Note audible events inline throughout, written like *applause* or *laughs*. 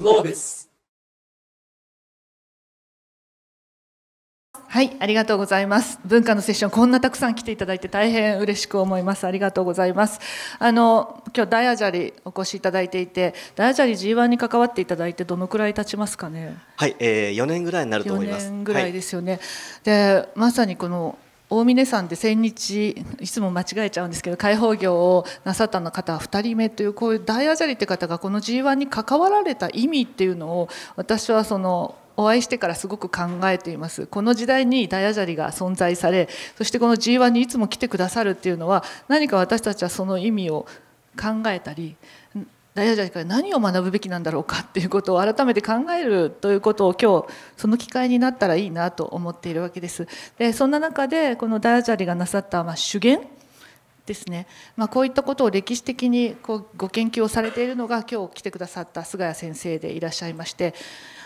Globis。はい、ありがとうございます。文化のセッション、こんなたくさん来ていただいて大変嬉しく思います。ありがとうございます。あの、今日ダイアジャリお越しいただいていて、ダイアジャリ G1 に関わっていただいてどのくらい経ちますかね。はい、えー、4年ぐらいになると思います。4年ぐらいですよね。はい、で、まさにこの大峰さん千日いつも間違えちゃうんですけど開放業をなさったの方は2人目というこういう大アジャリって方がこの G1 に関わられた意味っていうのを私はそのお会いしてからすごく考えていますこの時代に大アジャリが存在されそしてこの G1 にいつも来てくださるっていうのは何か私たちはその意味を考えたり大学時から何を学ぶべきなんだろうかっていうことを改めて考えるということを今日その機会になったらいいなと思っているわけです。でそんな中でこのダージャリがなさった、まあ、主言ですね、まあ、こういったことを歴史的にこうご研究をされているのが今日来てくださった菅谷先生でいらっしゃいまして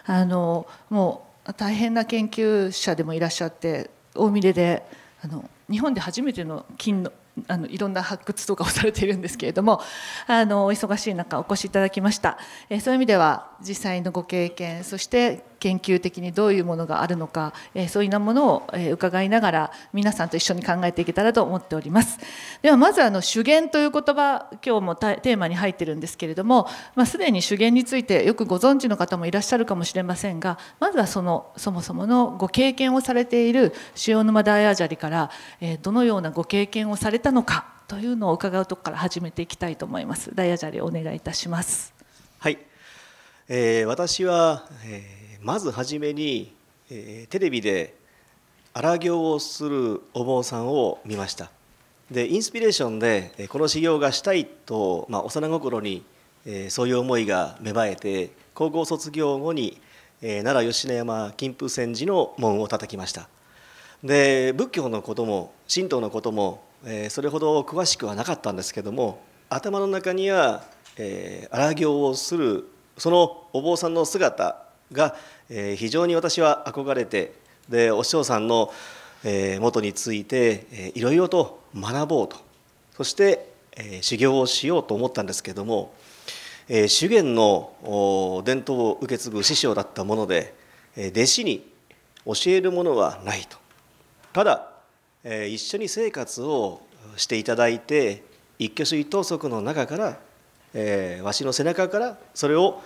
あのもう大変な研究者でもいらっしゃって大峰であの日本で初めての金のあのいろんな発掘とかをされているんですけれども *laughs* あのお忙しい中お越しいただきました、えそういう意味では実際のご経験そして研究的にどういうものがあるのか、えそういうようなものを、え伺いながら皆さんと一緒に考えていけたらと思っておりますではまずあの主言という言葉今日もテーマに入ってるんですけれども、まあ、すでに主言についてよくご存知の方もいらっしゃるかもしれませんがまずはそのそもそものご経験をされている塩沼大アジャリから、えどのようなご経験をされたのかというのを伺うとこから始めていきたいと思います。ダイヤジャレお願いいたします。はい、えー、私は、えまず初めに、えー、テレビで荒行をするお坊さんを見ましたでインスピレーションでこの修行がしたいと、まあ、幼心に、えー、そういう思いが芽生えて高校卒業後に、えー、奈良吉野山金峰山寺の門を叩きましたで仏教のことも神道のことも、えー、それほど詳しくはなかったんですけども頭の中には、えー、荒行をするそのお坊さんの姿が、えー、非常に私は憧れてでお師匠さんの、えー、元について、えー、いろいろと学ぼうとそして、えー、修行をしようと思ったんですけども、えー、修験の伝統を受け継ぐ師匠だったもので、えー、弟子に教えるものはないとただ、えー、一緒に生活をしていただいて一挙手一投足の中から、えー、わしの背中からそれを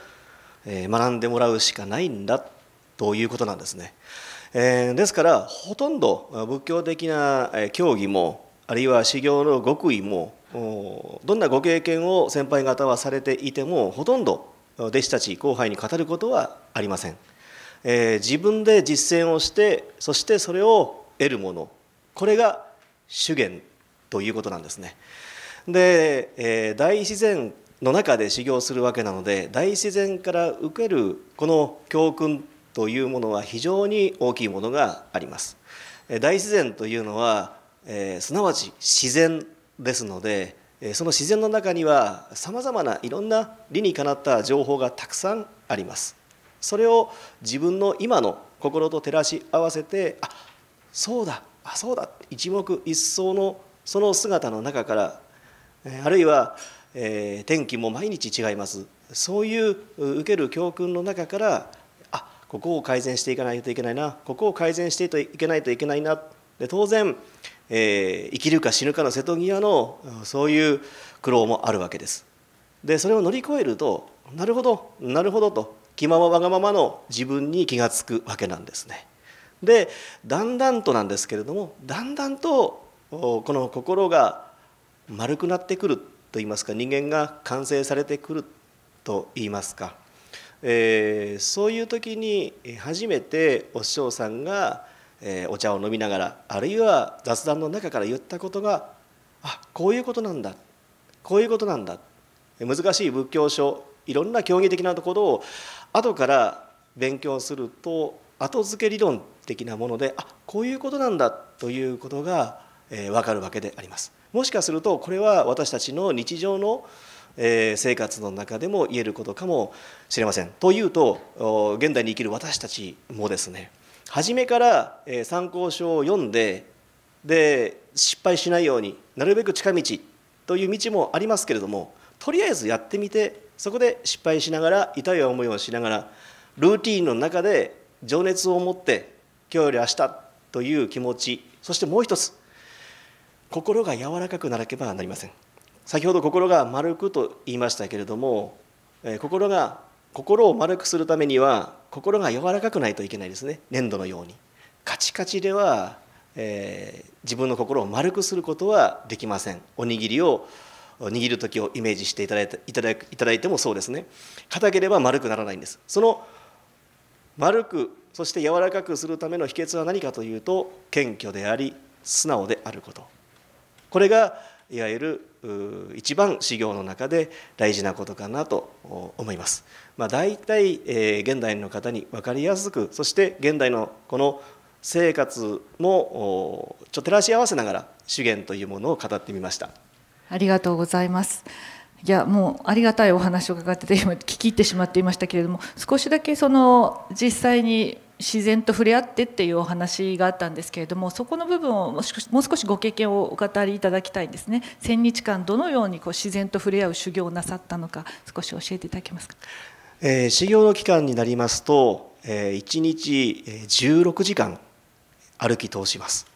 学んでもらうしかないんだということなんですね。えー、ですからほとんど仏教的な教義もあるいは修行の極意もどんなご経験を先輩方はされていてもほとんど弟子たち後輩に語ることはありません、えー、自分で実践をしてそしてそれを得るものこれが修験ということなんですねで、えー、大自然の中で修行するわけなので大自然から受けるこの教訓というものは非常に大きいものがあります。大自然というのは、えー、すなわち自然ですのでその自然の中にはさまざまないろんな理にかなった情報がたくさんあります。それを自分の今の心と照らし合わせてあそうだあそうだ一目一層のその姿の中からあるいは、えー、天気も毎日違いますそういう受ける教訓の中からここを改善していかないといけないなここを改善していけないといけないなで当然、えー、生きるか死ぬかの瀬戸際のそういう苦労もあるわけです。でそれを乗り越えるとなるほどなるほどと気ままわがままの自分に気が付くわけなんですね。でだんだんとなんですけれどもだんだんとこの心が丸くなってくると言いますか人間が完成されてくると言いますかえー、そういう時に初めてお師匠さんが、えー、お茶を飲みながらあるいは雑談の中から言ったことがあこういうことなんだこういうことなんだ難しい仏教書いろんな教義的なところを後から勉強すると後付け理論的なものであこういうことなんだということが、えー、分かるわけであります。もしかするとこれは私たちの日常のえ生活の中でも言えることかもしれません。というと現代に生きる私たちもですね初めから参考書を読んでで失敗しないようになるべく近道という道もありますけれどもとりあえずやってみてそこで失敗しながら痛い思いをしながらルーティンの中で情熱を持って今日より明日という気持ちそしてもう一つ心が柔らかくならけばなりません。先ほど心が丸くと言いましたけれども、え心が心を丸くするためには心が柔らかくないといけないですね粘土のようにカチカチでは、えー、自分の心を丸くすることはできませんおにぎりを握る時をイメージしていただいていただいただいてもそうですね硬ければ丸くならないんですその丸くそして柔らかくするための秘訣は何かというと謙虚であり素直であることこれがいわゆる一番修行の中で大事なことかなと思います。まあ、大体、え現代の方に分かりやすくそして現代のこの生活もちょっと照らし合わせながら資源というものを語ってみました。ありがとうございます。いやもうありがたいお話を伺ってて今聞き入ってしまっていましたけれども少しだけその実際に自然と触れ合ってっていうお話があったんですけれどもそこの部分をもう少しご経験をお語りいただきたいんですね千日間どのようにこう自然と触れ合う修行をなさったのか少し教えていただけますか、えー、修行の期間になりますと、えー、1日16時間歩き通します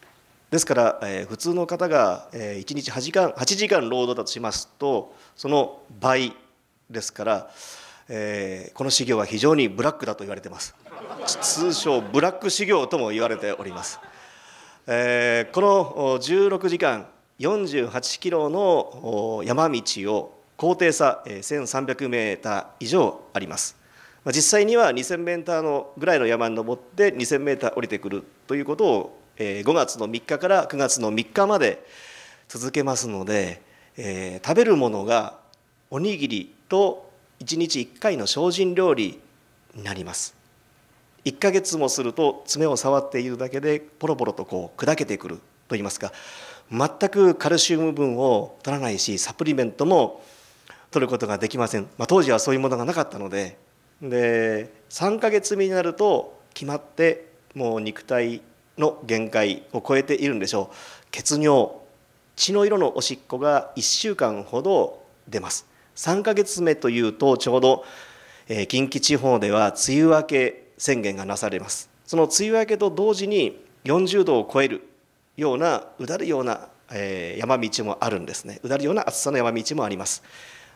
ですから、えー、普通の方が、えー、1日8時間 ,8 時間労働だとしますとその倍ですから、えー、この修行は非常にブラックだと言われてます。通称ブラック修行とも言われております、えー、この16時間48キロの山道を高低差1300メーター以上あります実際には2000メーターのぐらいの山に登って2000メーター降りてくるということを5月の3日から9月の3日まで続けますので、えー、食べるものがおにぎりと1日1回の精進料理になります1ヶ月もすると爪を触っているだけでポロポロとこう砕けてくるといいますか全くカルシウム分を取らないしサプリメントも取ることができません、まあ、当時はそういうものがなかったのでで3ヶ月目になると決まってもう肉体の限界を超えているんでしょう血尿血の色のおしっこが1週間ほど出ます3ヶ月目というとちょうど近畿地方では梅雨明け宣言がなされますその梅雨明けと同時に40度を超えるようなうだるような、え山道もあるんですねうだるような暑さの山道もあります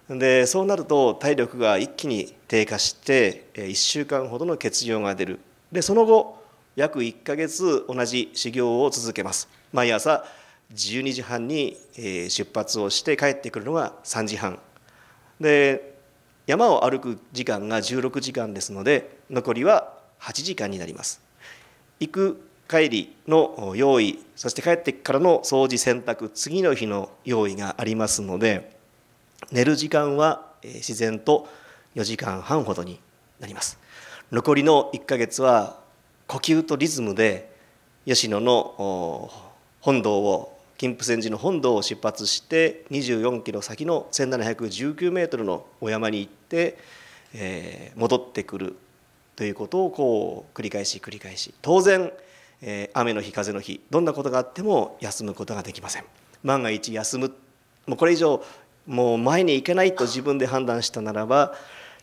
でそうなると体力が一気に低下して1週間ほどの血尿が出るでその後約1ヶ月同じ修行を続けます毎朝12時半に出発をして帰ってくるのが3時半で山を歩く時間が16時間ですので残りは8時間になります行く帰りの用意そして帰ってからの掃除洗濯次の日の用意がありますので寝る時間は自然と4時間半ほどになります残りの1ヶ月は呼吸とリズムで吉野の本堂を金峰山寺の本堂を出発して24キロ先の1719メートルのお山に行って、えー、戻ってくるということをこう繰り返し繰り返し当然、え雨の日風の日どんなことがあっても休むことができません万が一休むもうこれ以上もう前に行けないと自分で判断したならば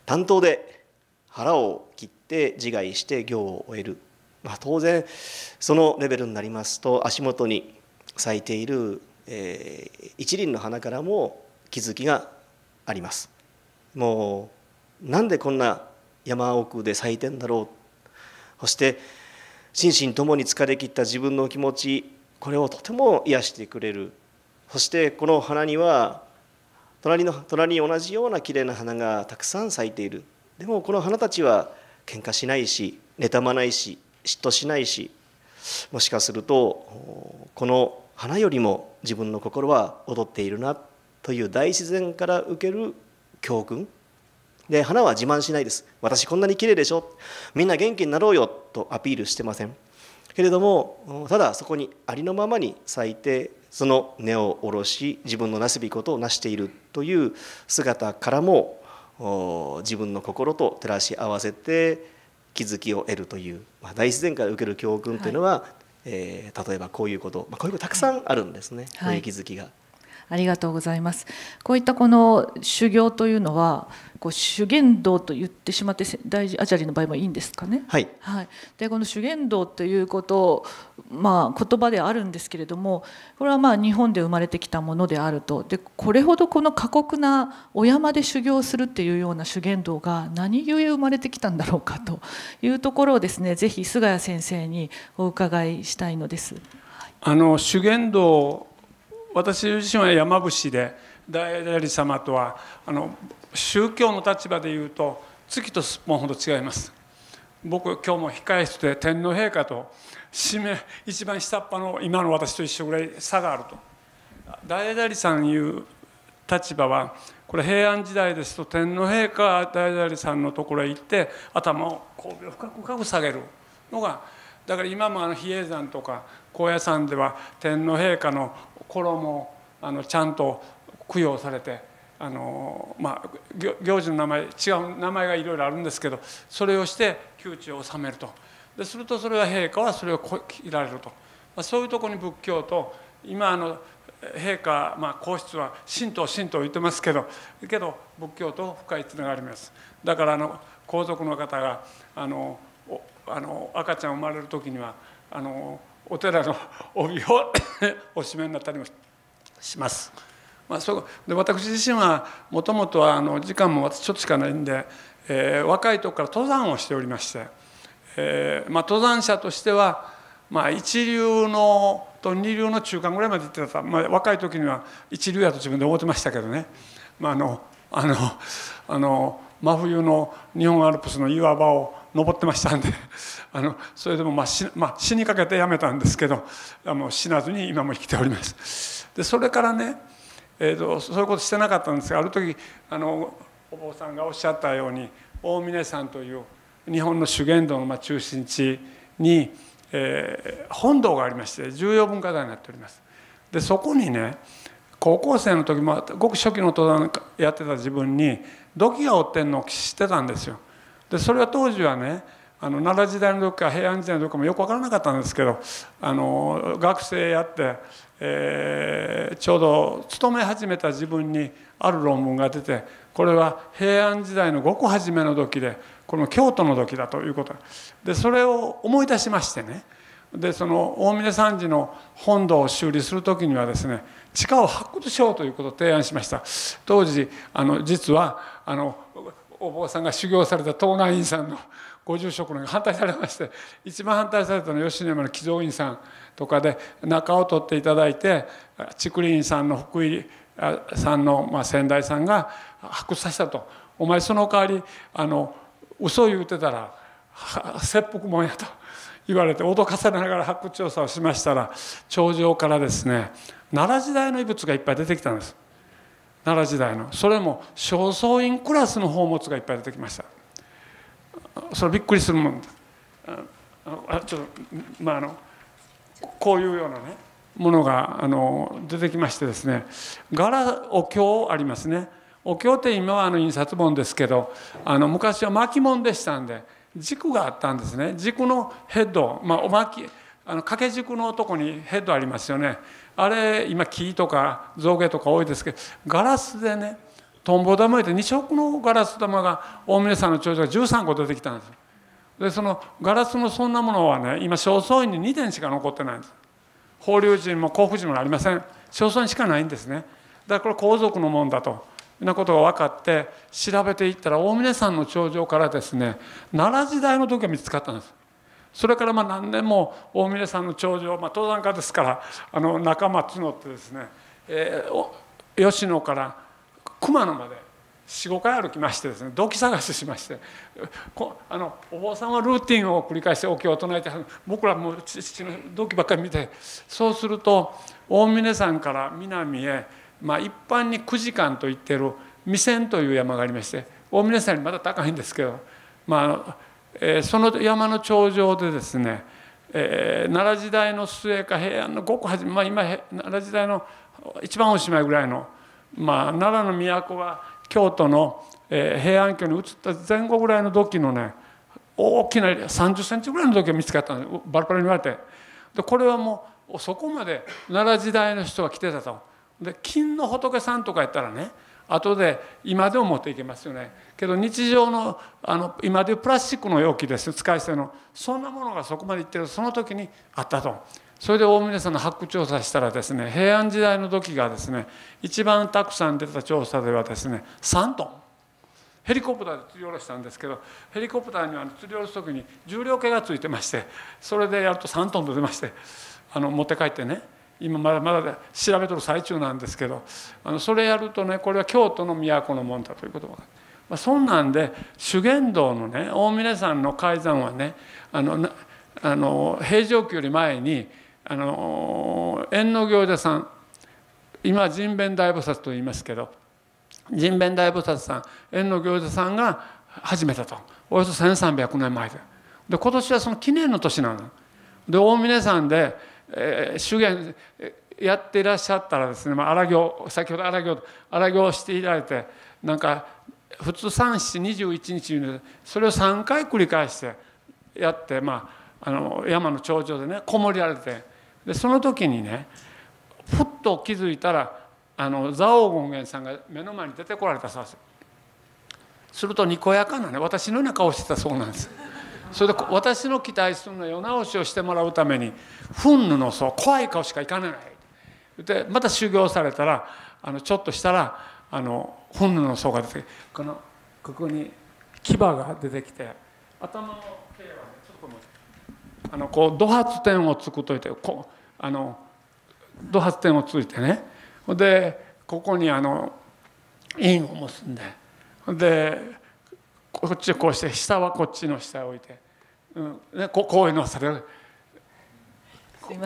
担当で腹を切って自害して行を終える、まあ、当然そのレベルになりますと足元に咲いている、えー、一輪の花からも気づきがあります。もうなんでこんな山奥で咲いてんだろうそして心身ともに疲れ切った自分の気持ちこれをとても癒してくれるそしてこの花には隣の隣に同じような綺麗な花がたくさん咲いているでもこの花たちは喧嘩しないし妬まないし嫉妬しないしもしかするとこの花よりも自分の心は踊っているなという大自然から受ける教訓で花は自慢しないです私こんなに綺麗でしょみんな元気になろうよとアピールしてませんけれどもただそこにありのままに咲いてその根を下ろし自分のなすべきことをなしているという姿からも自分の心と照らし合わせて気づきを得るという、まあ、大自然から受ける教訓というのは、はい、えー、例えばこういうこと、まあ、こういうことたくさんあるんですね、はい、こういう気づきが。ありがとうございます。こういったこの修行というのはこう修験道と言ってしまって大事アジャリの場合もいいんですかね。はい、はい、でこの修験道ということを、まあ、言葉であるんですけれどもこれはまあ日本で生まれてきたものであるとでこれほどこの過酷なお山で修行するっていうような修験道が何故生まれてきたんだろうかというところをですねぜひ菅谷先生にお伺いしたいのです。はい、あの修験道私自身は山伏で大イ様とはあの宗教の立場で言うと月とすっぽほど違います僕今日も控え室で天皇陛下と一番下っ端の今の私と一緒ぐらい差があると大々さんいう立場はこれ平安時代ですと天皇陛下大々さんのところへ行って頭を神戸を深く深く下げるのがだから今もあの比叡山とか高野山では天皇陛下の衣をあのちゃんと供養されてあの、まあ、行事の名前違う名前がいろいろあるんですけどそれをして窮地を治めるとでするとそれは陛下はそれを着られると、まあ、そういうとこに仏教と今あの陛下、まあ、皇室は神道神道言ってますけどけど仏教と深いつながりますだからあの皇族の方があのあの赤ちゃん生まれる時にはあのお寺の帯を *coughs* お締めになったりもします。まあ、そで私自身はもともとはあの時間もちょっとしかないんで、えー、若い時から登山をしておりまして、えーまあ、登山者としては、まあ、一流のと二流の中間ぐらいまで行ってた、まあ、若い時には一流やと自分で思ってましたけどね、まあ、あの *laughs* あのあの真冬の日本アルプスの岩場を登ってましたんで *laughs* あのそれでもまあ死,、まあ、死にかけてやめたんですけどあの死なずに今も生きております。でそれからねえーと、そういうことしてなかったんですがある時あのお坊さんがおっしゃったように大峰山という日本の修験道の中心地に、えー、本堂がありまして重要文化財になっております。でそこにね高校生の時もごく初期の登山やってた自分に土器が折ってんのを知ってたんですよ。でそれは当時はねあの奈良時代の時か平安時代の時かもよく分からなかったんですけどあの学生やってえー、ちょうど勤め始めた自分にある論文が出てこれは平安時代のごく初めの時でこの京都の時だということでそれを思い出しましてねでその大峰山寺の本堂を修理する時にはですね地下を発掘しようということを提案しました当時あの実はあのお坊さんが修行された東南院さんのご住職の反対されまして一番反対されたのは吉野山の寄贈院さんとかで中を取っていただいて竹林さんの福井さんの、まあ、先代さんが白さしたと「お前その代わりあの嘘言うてたら切腹もんや」と *laughs* 言われて脅かされながら発掘調査をしましたら頂上からですね奈良時代の遺物がいっぱい出てきたんです。奈良時代のそれも正倉院クラスの宝物がいっぱい出てきましたそれびっくりするもんちょっとまああのこういうようなねものがあの出てきましてですね柄お経ありますねお経って今はあの印刷本ですけどあの昔は巻物でしたんで軸があったんですね軸のヘッド、まあ、お巻きあの掛け軸のとこにヘッドありますよねあれ今木とか造形とか多いですけどガラスでねトンボ玉て2色のガラス玉が大峰山の頂上が13個出てきたんですでそのガラスのそんなものはね今正倉院に2点しか残ってないんです法隆寺も興府寺もありません正倉院しかないんですねだからこれ皇族のもんだとそんなことが分かって調べていったら大峰山の頂上からですね奈良時代の時が見つかったんですそれからまあ何年も大峰山の頂上、まあ、登山家ですからあの仲間募ってですね、えー、吉野から熊野まで45回歩きましてですね土器探ししましてあのお坊さんはルーティンを繰り返してお経を唱えて僕らも父の土器ばっかり見てそうすると大峰山から南へ、まあ、一般に9時間と言ってる三仙という山がありまして大峰山にまだ高いんですけど、まあえー、その山の頂上でですね、えー、奈良時代の末か平安のごく始め、まあ今、今奈良時代の一番おしまいぐらいの、まあ、奈良の都は京都の、え平安京に移った前後ぐらいの時のね大きな3 0センチぐらいの時が見つかったのバラバラに言われてでこれはもうそこまで奈良時代の人が来てたと。で金の仏さんとかやったらね後で今でも持っていけますよねけど日常のあの今でいうプラスチックの容器です使い捨てのそんなものがそこまでいってるその時にあったとそれで大峰さんの発掘調査したらですね平安時代の時がですね一番たくさん出た調査ではですね3トンヘリコプターで吊り下ろしたんですけどヘリコプターには吊り下ろす時に重量計がついてましてそれでやると3トンと出ましてあの持って帰ってね今まだまだ調べとる最中なんですけどあのそれやるとねこれは京都の都のもんだということがまあ、そんなんで修験道のね大峰山の改ざんはねあのあの平城宮より前にあの縁の行者さん今人弁大菩薩と言いますけど人弁大菩薩さん縁の行者さんが始めたとおよそ1,300年前でで今年はその記念の年なの。で大峰山で、えー、修験やっていらっしゃったらですね、まあ、荒行先ほど荒行荒行していられてなんか普通3721日それを3回繰り返してやって、まあ、あの山の頂上でねこもりられてでその時にねふっと気づいたらあの蔵王権現さんが目の前に出てこられたそうですするとにこやかなね私のような顔してたそうなんですそれで私の期待するの世直しをしてもらうために憤怒のそう怖い顔しかいかないでまた修行されたらあのちょっとしたらあの憤怒の層が出てこのここに牙が出てきて頭を。あのこう土発点をつくといてこあの土発点をついてねでここにあの印を結んででこっちこうして下はこっちの下へ置いて、うんね、ここういうのをされる。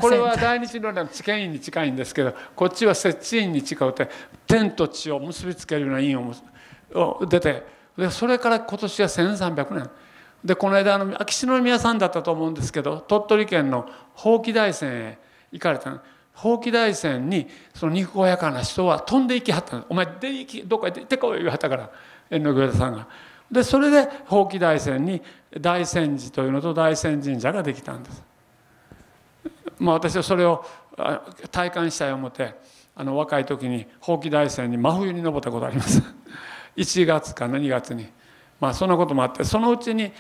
これは大日論の地検院に近いんですけどこっちは設置院に近くて天と地を結びつけるような院を出てでそれから今年は1300年でこの間の秋篠宮さんだったと思うんですけど鳥取県のほうき大山へ行かれたほうき大山にその肉ごやかな人は飛んで行きはったんですお前で行きどっか行ってこい言わはったから縁の行田さんが。でそれでほうき大山に大山寺というのと大山神社ができたんです。まあ、私はそれを体感したい思ってあの若い時にほうき大山に真冬に登ったことあります。1月か2月にまあ、そんなこともあってそのうちに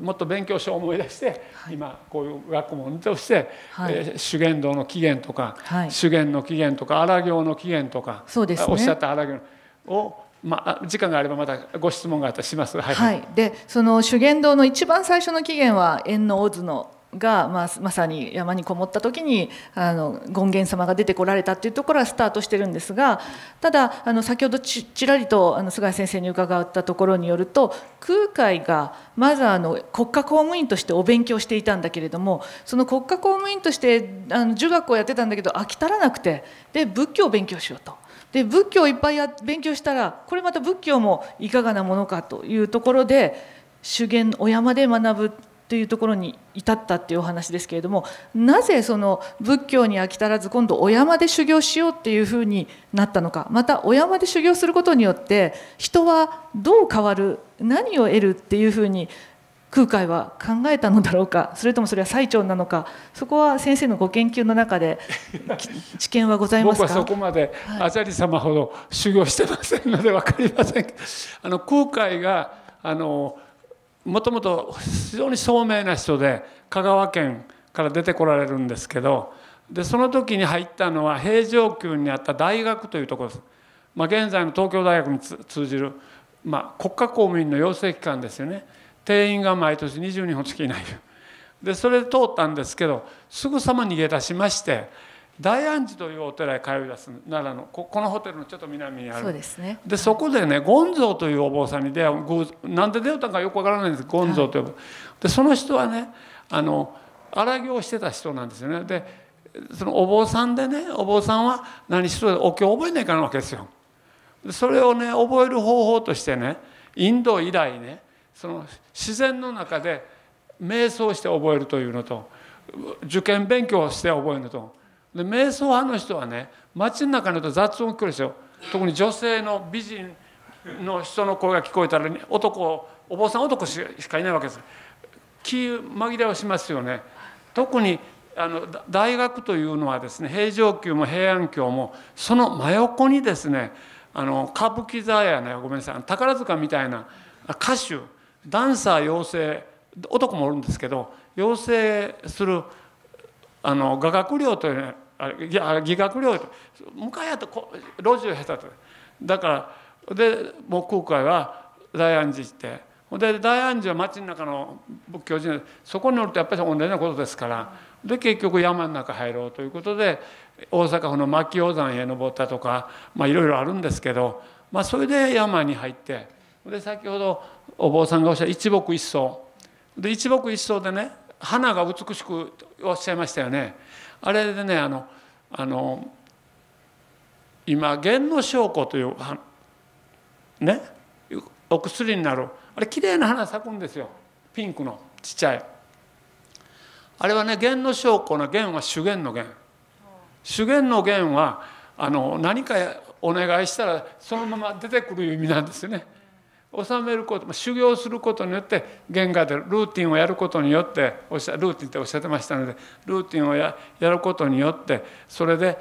もっと勉強書を思い出して、はい、今こういう学問として、はい、えー、修験道の起源とか、はい、修験の起源とか荒行の起源とか、ね、おっしゃった荒行をまあ、時間があればまたご質問があったらします。はい、はい、でその修験道の一番最初の起源は円のオズのが、まあ、まさに山にこもった時にあの権現様が出てこられたっていうところはスタートしてるんですがただあの先ほどちちらりとあの菅井先生に伺ったところによると空海がまずあの国家公務員としてお勉強していたんだけれどもその国家公務員としてあの儒学をやってたんだけど飽き足らなくてで仏教を勉強しようと。で仏教をいっぱいや勉強したらこれまた仏教もいかがなものかというところで修験お山で学ぶというところに至ったっていうお話ですけれどもなぜその仏教に飽き足らず今度お山で修行しようっていうふうになったのかまたお山で修行することによって人はどう変わる何を得るっていうふうに空海は考えたのだろうかそれともそれは最澄なのかそこは先生のご研究の中で *laughs* 知見はございますか僕はそこまでアチャリ様ほど修行してませんので分かりませんあの空海があのもともと非常に聡明な人で香川県から出てこられるんですけどでその時に入ったのは平城宮にあった大学というところです、まあ、現在の東京大学に通じる、まあ、国家公務員の養成機関ですよね定員が毎年20人ほどしかいないでそれで通ったんですけどすぐさま逃げ出しまして大安寺というお寺へ通い出す奈良のここのホテルのちょっと南にあるそうですねでそこでね権蔵というお坊さんに出会うなんで出会ったかよくわからないんです権蔵という、はい、でその人はねあの荒行してた人なんですよねでそのお坊さんでねお坊さんは何しろお経を覚えないかなわけですよそれをね覚える方法としてねインド以来ねその自然の中で瞑想して覚えるというのと受験勉強して覚えるのとで瞑想派の人はね街の中の雑音聞こえるですよ特に女性の美人の人の声が聞こえたら、男お坊さん男しかいないわけです気紛れをしますよね特にあの大学というのはですね平城宮も平安京もその真横にですねあの歌舞伎座やねごめんなさい宝塚みたいな歌手ダンサー養成男もおるんですけど養成するあの雅楽寮というい学料と向やと路地を下たとだからでもう空海は大安寺行ってで大安寺は町の中の仏教寺そこに乗るとやっぱり同じようなことですからで結局山の中入ろうということで大阪府の牧王山へ登ったとかまあいろいろあるんですけどまあそれで山に入ってで先ほどお坊さんがおっしゃた一木一草で一木一草でね花が美しくおっしゃいましたよね。あれでねあのあの今源の証拠というねお薬になるあれ綺麗な花咲くんですよピンクのちっちゃいあれはね源の証拠の源は主源の源主源の源はあの何かお願いしたらそのまま出てくる意味なんですよね。収めること修行することによって原画でルーティンをやることによっておっしゃルーティンっておっしゃってましたのでルーティンをややることによってそれで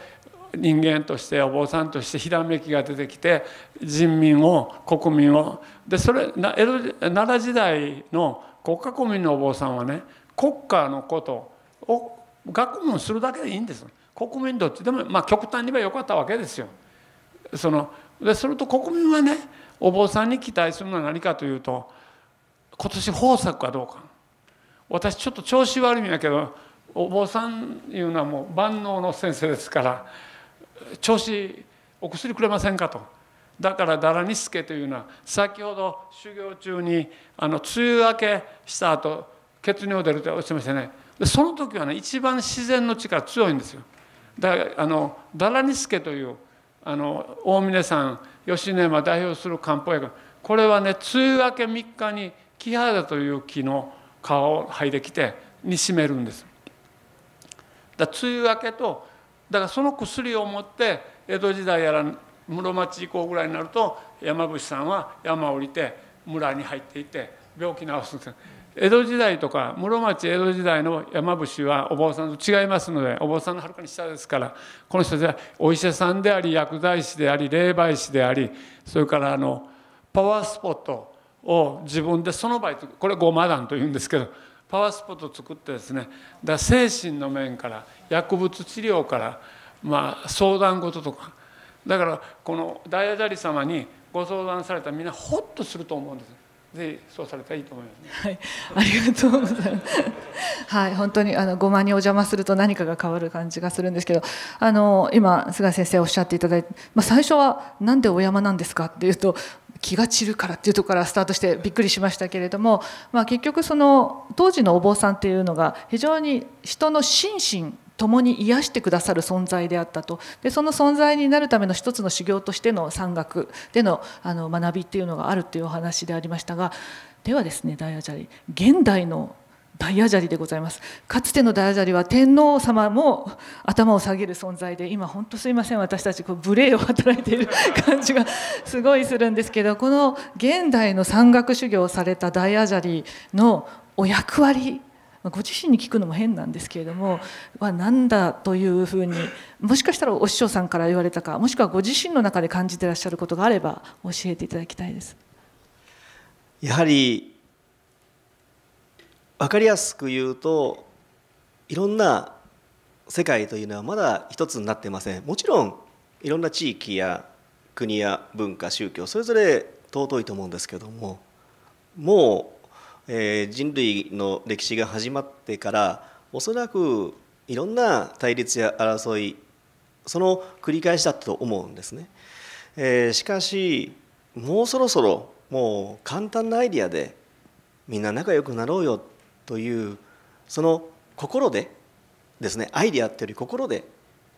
人間としてお坊さんとしてひらめきが出てきて人民を国民をでそれな奈良時代の国家公民のお坊さんはね国家のことを学問するだけでいいんです国民どっちでもまあ極端には良かったわけですよ。そのでそれと国民はねお坊さんに期待するのは何かというと今年豊作かどうか私ちょっと調子悪いんやけどお坊さんいうのはもう万能の先生ですから調子お薬くれませんかとだからだらにすけというのは先ほど修行中にあの梅雨明けした後血尿出るとおっしゃいましたねでその時はね一番自然の力強いんですよだからあのだらにすけというあの大峰ん吉野山代表する漢方薬これはね梅雨明け3日に木肌という木の皮を剥いできてにしめるんです。だ梅雨明けとだからその薬を持って江戸時代やら室町以降ぐらいになると山伏さんは山を降りて村に入っていて病気治すんです。江戸時代とか室町江戸時代の山伏はお坊さんと違いますのでお坊さんのはるかに下ですからこの人たちはお医者さんであり薬剤師であり霊媒師でありそれからあのパワースポットを自分でその場合これゴマ団というんですけどパワースポットを作ってですねだ精神の面から薬物治療からまあ相談事とかだからこの大アジャリ様にご相談されたらみんなホッとすると思うんです。ぜひそうされたらいいと思います、ね、はい、ありがとうございます。はい、本当にあのごまにお邪魔すると何かが変わる感じがするんですけど、あの今菅先生おっしゃっていただいて、まあ最初はなんでお山なんですかっていうと。気が散るからっていうところからスタートしてびっくりしましたけれども、まあ、結局その当時のお坊さんっていうのが非常に人の心身共に癒してくださる存在であったとでその存在になるための一つの修行としての山岳でのあの学びっていうのがあるっていうお話でありましたがではですね大アジャリ現代の大アジャリでございますかつての大アジャリは天皇様も頭を下げる存在で今本当すいません私たちこう無礼を働いている感じが *laughs* すごいするんですけどこの現代の山岳修行をされた大アジャリのお役割ご自身に聞くのも変なんですけれどもは何だというふうにもしかしたらお師匠さんから言われたかもしくはご自身の中で感じてらっしゃることがあれば教えていただきたいです。やはり分かりやすく言うといろんな世界というのはまだ一つになってませんもちろんいろんな地域や国や文化宗教それぞれ尊いと思うんですけどももうえー、人類の歴史が始まってからおそらくいろんな対立や争いその繰り返しだったと思うんですね。えー、しかしもうそろそろもう簡単なアイディアでみんな仲良くなろうよというその心でですねアイディアっていうより心で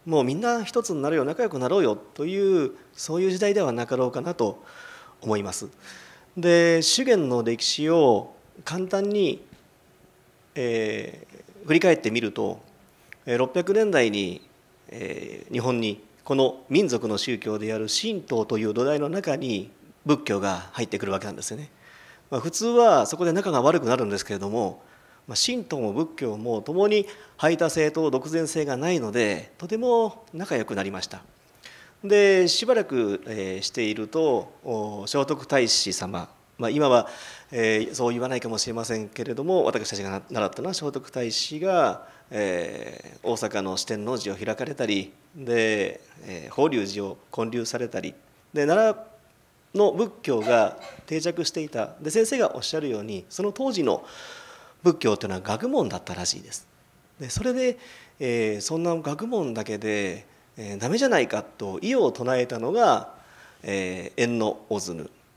もうみんな一つになるよ仲良くなろうよというそういう時代ではなかろうかなと思います。で資源の歴史を簡単に、えー、振り返ってみると600年代に、えー、日本にこの民族の宗教である神道という土台の中に仏教が入ってくるわけなんですよね。まあ、普通はそこで仲が悪くなるんですけれども、まあ、神道も仏教も共に排他性と独善性がないのでとても仲良くなりました。でしばらく、えしていると聖徳太子様まあ、今は、えー、そう言わないかもしれませんけれども私たちが習ったのは聖徳太子が、えー、大阪の四天王寺を開かれたりで、えー、法隆寺を建立されたりで奈良の仏教が定着していたで先生がおっしゃるようにその当時の仏教というのは学問だったらしいです。でそれで、えー、そんな学問だけで、えー、ダメじゃないかと異を唱えたのが、えー、縁のオズ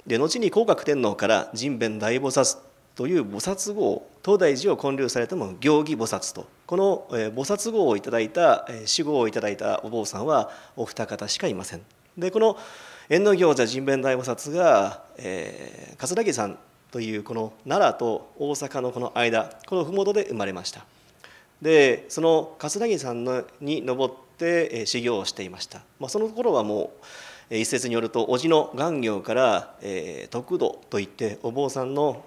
で後に広角天皇から人弁大菩薩という菩薩号東大寺を建立されても行儀菩薩とこの菩薩号をいただいた死号をいただいたお坊さんはお二方しかいません。でこの縁の行者人弁大菩薩が、えー、桂木さんというこの奈良と大阪のこの間この麓で生まれました。でその桂木さんに登って修行をしていました。まあ、その頃はもう一説によると叔父の願行から、えー、度といってお坊さんの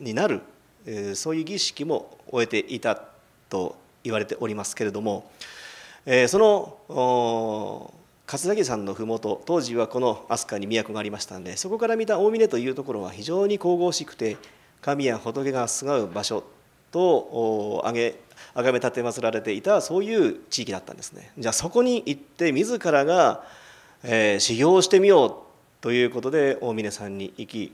になる、えー、そういう儀式も終えていたと言われておりますけれども、えー、その勝崎山の麓当時はこの飛鳥に都がありましたのでそこから見た大峰というところは非常に神々しくて神や仏がすがう場所とあげ崇め奉られていたそういう地域だったんですね。じゃあそこに行って自らがえー、修行してみようということで大峰さんに行き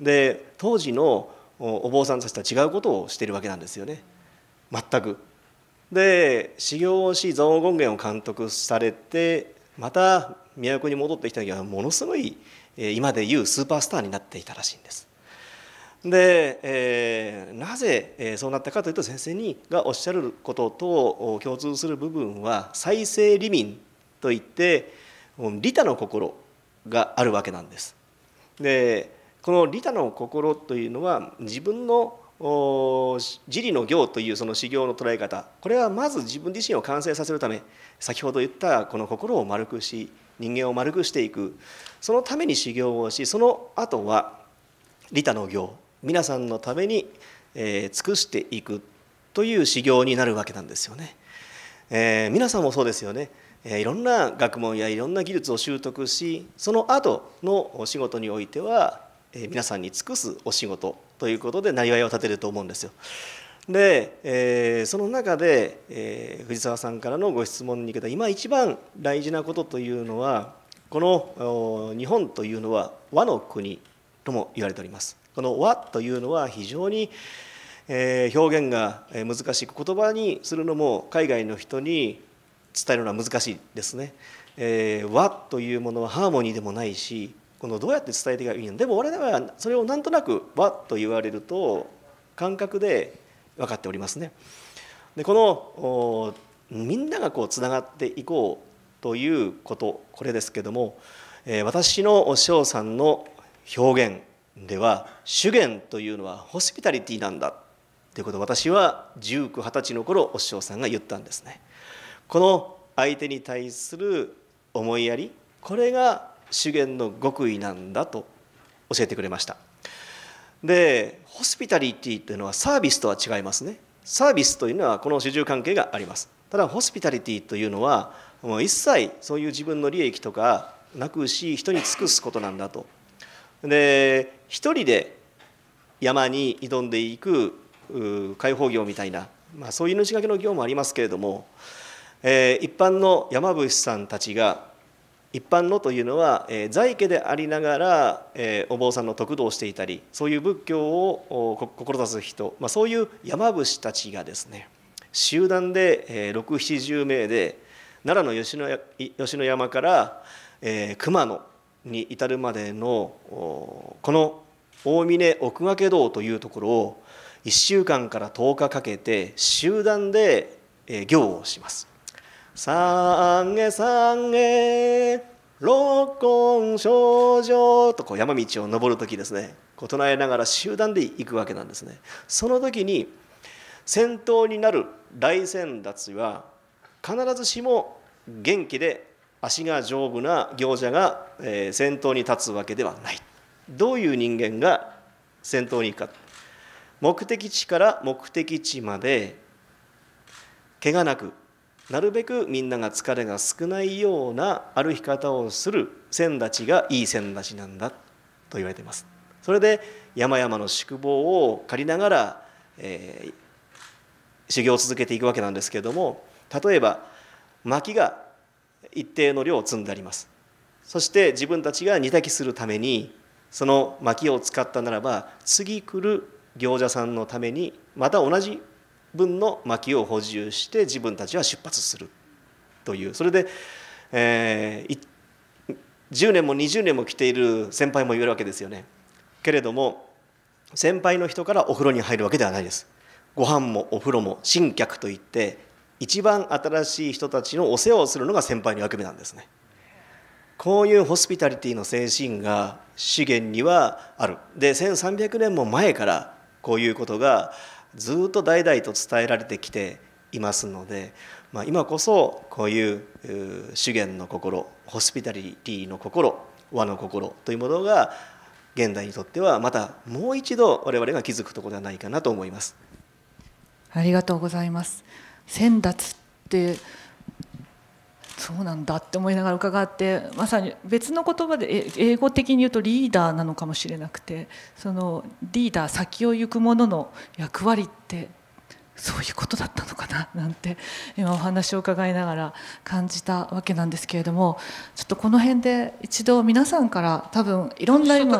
で当時のお坊さんたちとは違うことをしているわけなんですよね全く。で修行をし蔵王権現を監督されてまた都に戻ってきた時はものすごい今でいうスーパースターになっていたらしいんです。で、えー、なぜ、えそうなったかというと先生にがおっしゃることと共通する部分は再生利民といって、利他の心があるわけなんです。でこの利他の心というのは自分の自利の行というその修行の捉え方これはまず自分自身を完成させるため先ほど言ったこの心を丸くし人間を丸くしていくそのために修行をしその後は利他の行皆さんのために、え尽くしていくという修行になるわけなんですよね。えー、皆さんもそうですよね。いろんな学問やいろんな技術を習得しその後のお仕事においては皆さんに尽くすお仕事ということでなりわいを立てると思うんですよ。で、えその中で、え藤沢さんからのご質問に受けた今一番大事なことというのはこの日本というのは和の国とも言われております。この和というのは非常にえ表現が難しく言葉にするのも海外の人に伝えるのは難しいですね。えー、和というものはハーモニーでもないしこのどうやって伝えていけばいいのでも我々はそれをなんとなく和と言われると感覚で分かっておりますね。でこのみんながこうつながっていこうということこれですけども、えー、私の匠さんの表現では主言というのはホスピタリティなんだということを私は1 9二十歳の頃お師匠さんが言ったんですね。この相手に対する思いやりこれが主言の極意なんだと教えてくれましたでホスピタリティというのはサービスとは違いますねサービスというのはこの主従関係がありますただホスピタリティというのはもう一切そういう自分の利益とかなくし人に尽くすことなんだとで一人で山に挑んでいく解放業みたいな、まあ、そういう命がけの業もありますけれどもえー、一般の山伏さんたちが一般のというのは、えー、在家でありながら、えー、お坊さんの得度をしていたりそういう仏教を志す人、まあ、そういう山伏たちがですね集団で、えー、670名で奈良の吉野吉野山から、えー、熊野に至るまでのこの大峰奥掛堂というところを1週間から10日かけて集団で行をします。三下三下六根症状とこう山道を登る時ですねこう唱えながら集団で行くわけなんですねその時に先頭になる大先達は必ずしも元気で足が丈夫な行者が、え先頭に立つわけではないどういう人間が先頭に行くか目的地から目的地まで怪我なくなるべくみんなが疲れが少ないような歩き方をする先立ちがいい先立ちなんだと言われていますそれで山々の宿坊を借りながら、えー、修行を続けていくわけなんですけれども例えば薪が一定の量を積んでありますそして自分たちが煮炊きするためにその薪を使ったならば次来る行者さんのためにまた同じ分の薪を補充して自分たちは出発するというそれで、えー、10年も20年も来ている先輩も言えるわけですよねけれども先輩の人からお風呂に入るわけではないですご飯もお風呂も新客といって一番新しい人たちのお世話をするのが先輩の役目なんですねこういうホスピタリティの精神が資源にはあるで1300年も前からこういうことがずっと代々と伝えられてきていますので、まあ、今こそこういう資源の心ホスピタリティの心和の心というものが現代にとってはまたもう一度我々が気づくところではないかなと思います。ありがとうございます。先達ってそうなんだって思いながら伺ってまさに別の言葉で英語的に言うとリーダーなのかもしれなくてそのリーダー先を行く者の役割ってそういうことだったのかななんて今お話を伺いながら感じたわけなんですけれどもちょっとこの辺で一度皆さんから多分いろんな今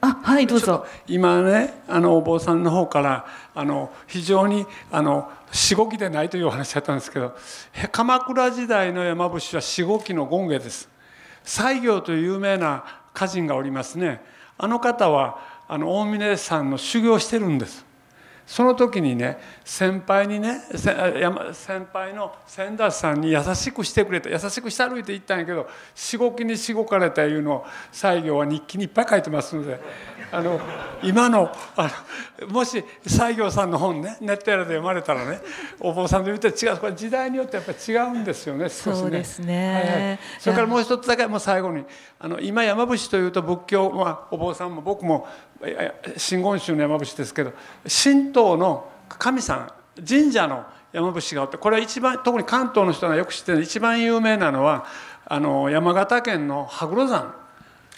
あはいどうぞ今ねあのお坊さんの方からあの非常にあのしごきでないというお話だったんですけど鎌倉時代の山伏はしごきの権下です西行という有名な歌人がおりますねあの方はあの大峰山の修行してるんですその時にね先輩にね先輩の千田さんに優しくしてくれて、優しくして歩いて行ったんやけどしごきにしごかれたいうのを西行は日記にいっぱい書いてますのであの今のあのもし西行さんの本ねネットやらで読まれたらねお坊さんと言うて違うこれ時代によってやっぱり違うんですよね少しね。そうですね、はいはい、それからもう一つだけもう最後にあの今山伏というと仏教はお坊さんも僕も真言宗の山伏ですけど神道の神さん神社の山伏がおってこれは一番特に関東の人がよく知ってる一番有名なのはあの山形県の羽黒山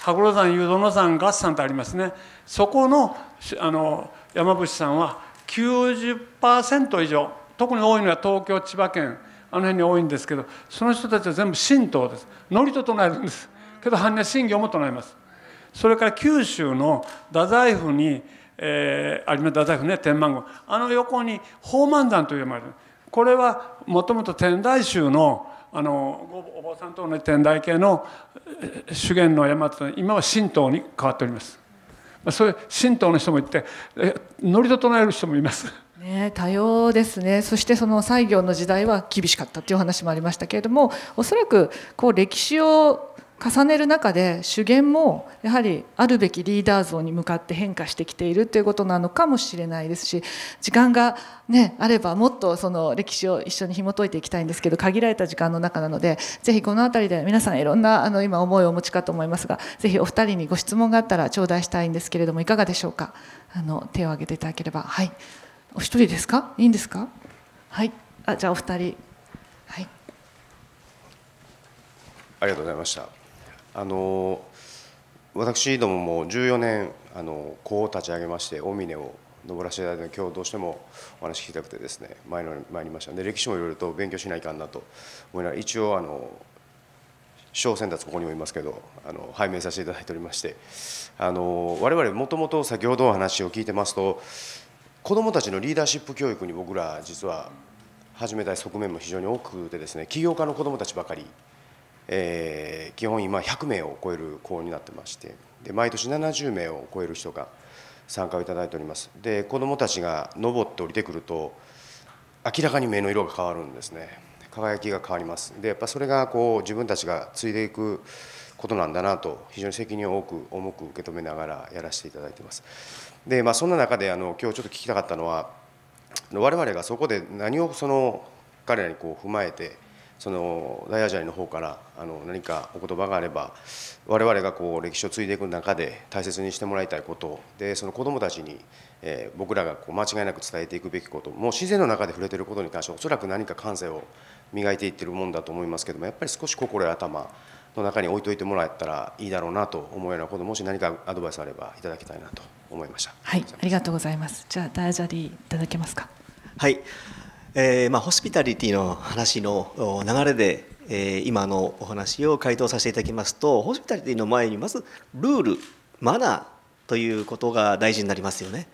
羽黒山湯殿山合山とありますねそこのあの山伏さんは90%以上特に多いのは東京千葉県あの辺に多いんですけどその人たちは全部神道です祝詞と唱えるんです。けど般若心経も唱えますそれから九州の太宰府に、えー、有馬太宰府ね天満宮あの横に宝満山という山があるこれはもともと天台宗のあのお坊さんと同じ天台系の修験の山と今は神道に変わっておりますそういう神道の人もいてノリと唱える人もいます。ね、多様ですねそしてその西行の時代は厳しかったという話もありましたけれどもおそらくこう歴史を重ねる中で主言もやはりあるべきリーダー像に向かって変化してきているということなのかもしれないですし時間が、ね、あればもっとその歴史を一緒に紐解いていきたいんですけど限られた時間の中なのでぜひこの辺りで皆さんいろんなあの今思いをお持ちかと思いますがぜひお二人にご質問があったら頂戴したいんですけれどもいかがでしょうかあの手を挙げていただければはいお一人ですかいいんですかはいあじゃあお二人はいありがとうございましたあの私どもも14年あの子を立ち上げまして大峰を登らせていただいて今日どうしてもお話聞きたくてですね前の参りましたで歴史もいろいろと勉強しないかんなと思いながら一応あの小選達ここにもいますけどあの拝命させていただいておりましてあの我々もともと先ほどお話を聞いてますと子どもたちのリーダーシップ教育に僕ら実は始めたい側面も非常に多くてですね起業家の子どもたちばかりえー、基本今100名を超える校になってましてで毎年70名を超える人が参加をいただいておりますで子どもたちが登って降りてくると明らかに目の色が変わるんですね輝きが変わりますでやっぱそれがこう自分たちが継いでいくことなんだなと非常に責任を多く重く受け止めながらやらせていただいてますでまあそんな中であの今日ちょっと聞きたかったのは我々がそこで何をその彼らにこう踏まえてその大アジャリの方からあの何かお言葉があれば我々がこう歴史を継いでいく中で大切にしてもらいたいことでその子どもたちに、えー、僕らがこう間違いなく伝えていくべきこともう自然の中で触れていることに関しておそらく何か感性を磨いていってるもんだと思いますけどもやっぱり少し心や頭の中に置いといてもらえたらいいだろうなと思うようなこともし何かアドバイスあればいただきたいなと思いました。はい、ありがとうございます。じゃあダイジャリいただけますか。はい。えーまあ、ホスピタリティの話の流れで、えー、今のお話を回答させていただきますとホスピタリティの前にまずルールマナーということが大事になりますよね。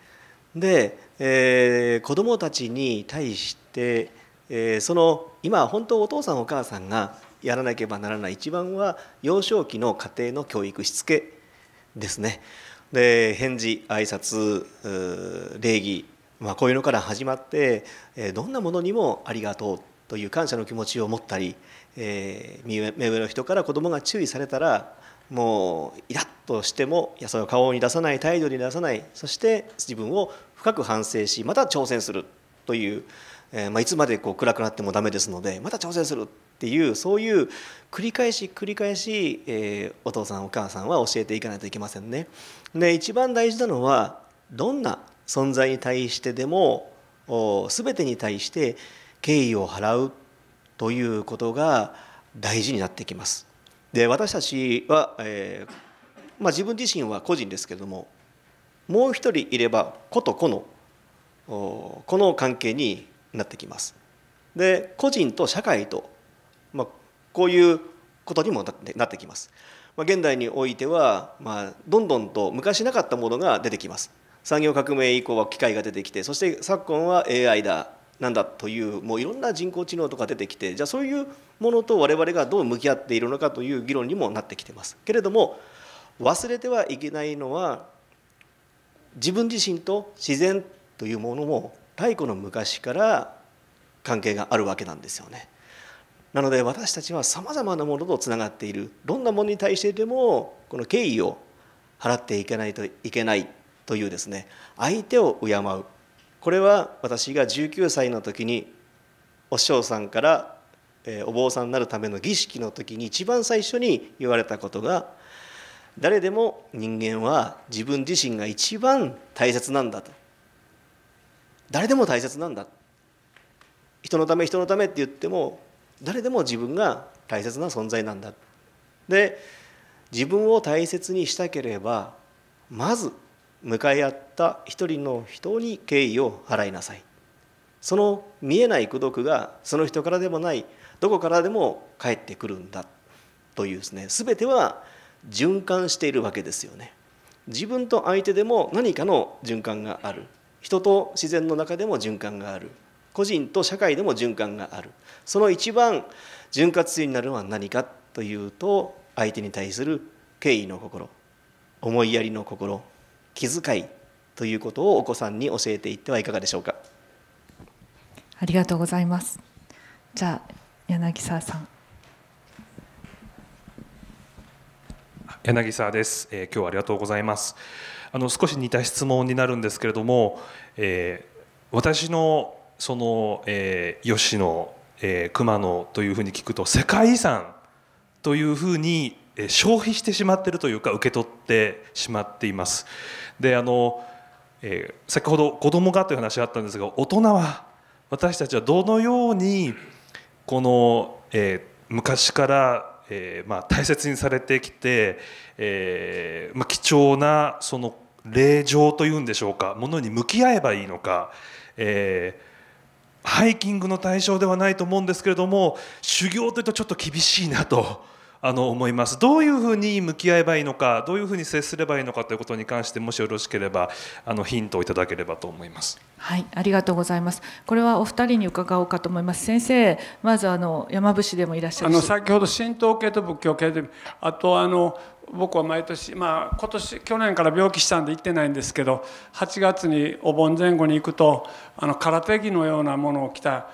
で、えー、子どもたちに対して、えー、その今本当お父さんお母さんがやらなければならない一番は幼少期の家庭の教育しつけですね。で返事挨拶礼儀まあ、こういうのから始まって、えどんなものにもありがとうという感謝の気持ちを持ったり、えー、目上の人から子どもが注意されたらもうイラッとしてもいやそを顔に出さない態度に出さないそして自分を深く反省しまた挑戦するという、えー、まあ、いつまでこう暗くなっても駄目ですのでまた挑戦するっていうそういう繰り返し繰り返し、えー、お父さんお母さんは教えていかないといけませんね。で一番大事なのはどんな存在に対してでも全てに対して敬意を払うということが大事になってきます。で私たちは、えー、まあ、自分自身は個人ですけれどももう一人いれば個と個のこの関係になってきます。で個人と社会と、まあ、こういうことにもなってきます。まあ、現代においては、まあ、どんどんと昔なかったものが出てきます。産業革命以降は機械が出てきてそして昨今は AI だなんだというもういろんな人工知能とか出てきてじゃあそういうものと我々がどう向き合っているのかという議論にもなってきてますけれども忘れてはいけないのは自分自身と自然というものも太古の昔から関係があるわけなんですよね。なので私たちはさまざまなものとつながっているどんなものに対してでもこの敬意を払っていかないといけないというですね相手を敬うこれは私が19歳の時にお師匠さんからお坊さんになるための儀式の時に一番最初に言われたことが誰でも人間は自分自身が一番大切なんだと誰でも大切なんだ人のため人のためって言っても誰でも自分が大切な存在なんだで自分を大切にしたければまず向かい合った一人の人に敬意を払いなさいその見えない功徳がその人からでもないどこからでも返ってくるんだというですね全ては循環しているわけですよね自分と相手でも何かの循環がある人と自然の中でも循環がある個人と社会でも循環があるその一番潤滑油になるのは何かというと相手に対する敬意の心思いやりの心気遣いということをお子さんに教えていってはいかがでしょうかありがとうございますじゃあ柳沢さん柳沢です、えー、今日はありがとうございますあの少し似た質問になるんですけれども、えー、私のその、えー、吉野、えー、熊野というふうに聞くと世界遺産というふうに消費してしまっているというか受け取ってしまっています。であの、えー、先ほど子供がという話があったんですが大人は私たちはどのようにこの、えー、昔から、えーまあ、大切にされてきて、えーまあ、貴重なその霊場というんでしょうかものに向き合えばいいのか、えー、ハイキングの対象ではないと思うんですけれども修行というとちょっと厳しいなと。あの思いますどういうふうに向き合えばいいのかどういうふうに接すればいいのかということに関してもしよろしければあのヒントをいただければと思いますはいありがとうございますこれはお二人に伺おうかと思います先生まずあの山伏でもいらっしゃるあの先ほど神道系と仏教系であとあの僕は毎年まあ今年去年から病気したんで行ってないんですけど8月にお盆前後に行くとあの空手着のようなものを着た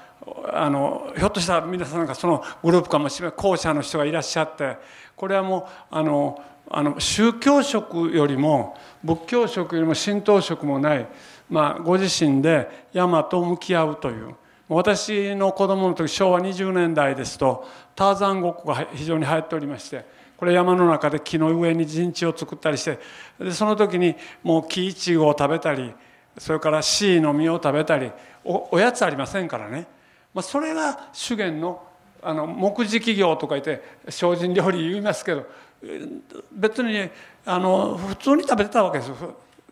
あのひょっとしたら皆さんがそのグループかもしれない後者の人がいらっしゃってこれはもうあのあの宗教色よりも仏教色よりも神道色もない、まあ、ご自身で山と向き合うという私の子供の時昭和20年代ですとターザンごっこが非常に流行っておりましてこれ山の中で木の上に陣地を作ったりしてでその時にもう木いちごを食べたりそれからシイの実を食べたりおやつありませんからねまあ、それが主言のあの企業とか言って精進料理言いますけど別にあの普通に食べてたわけですよ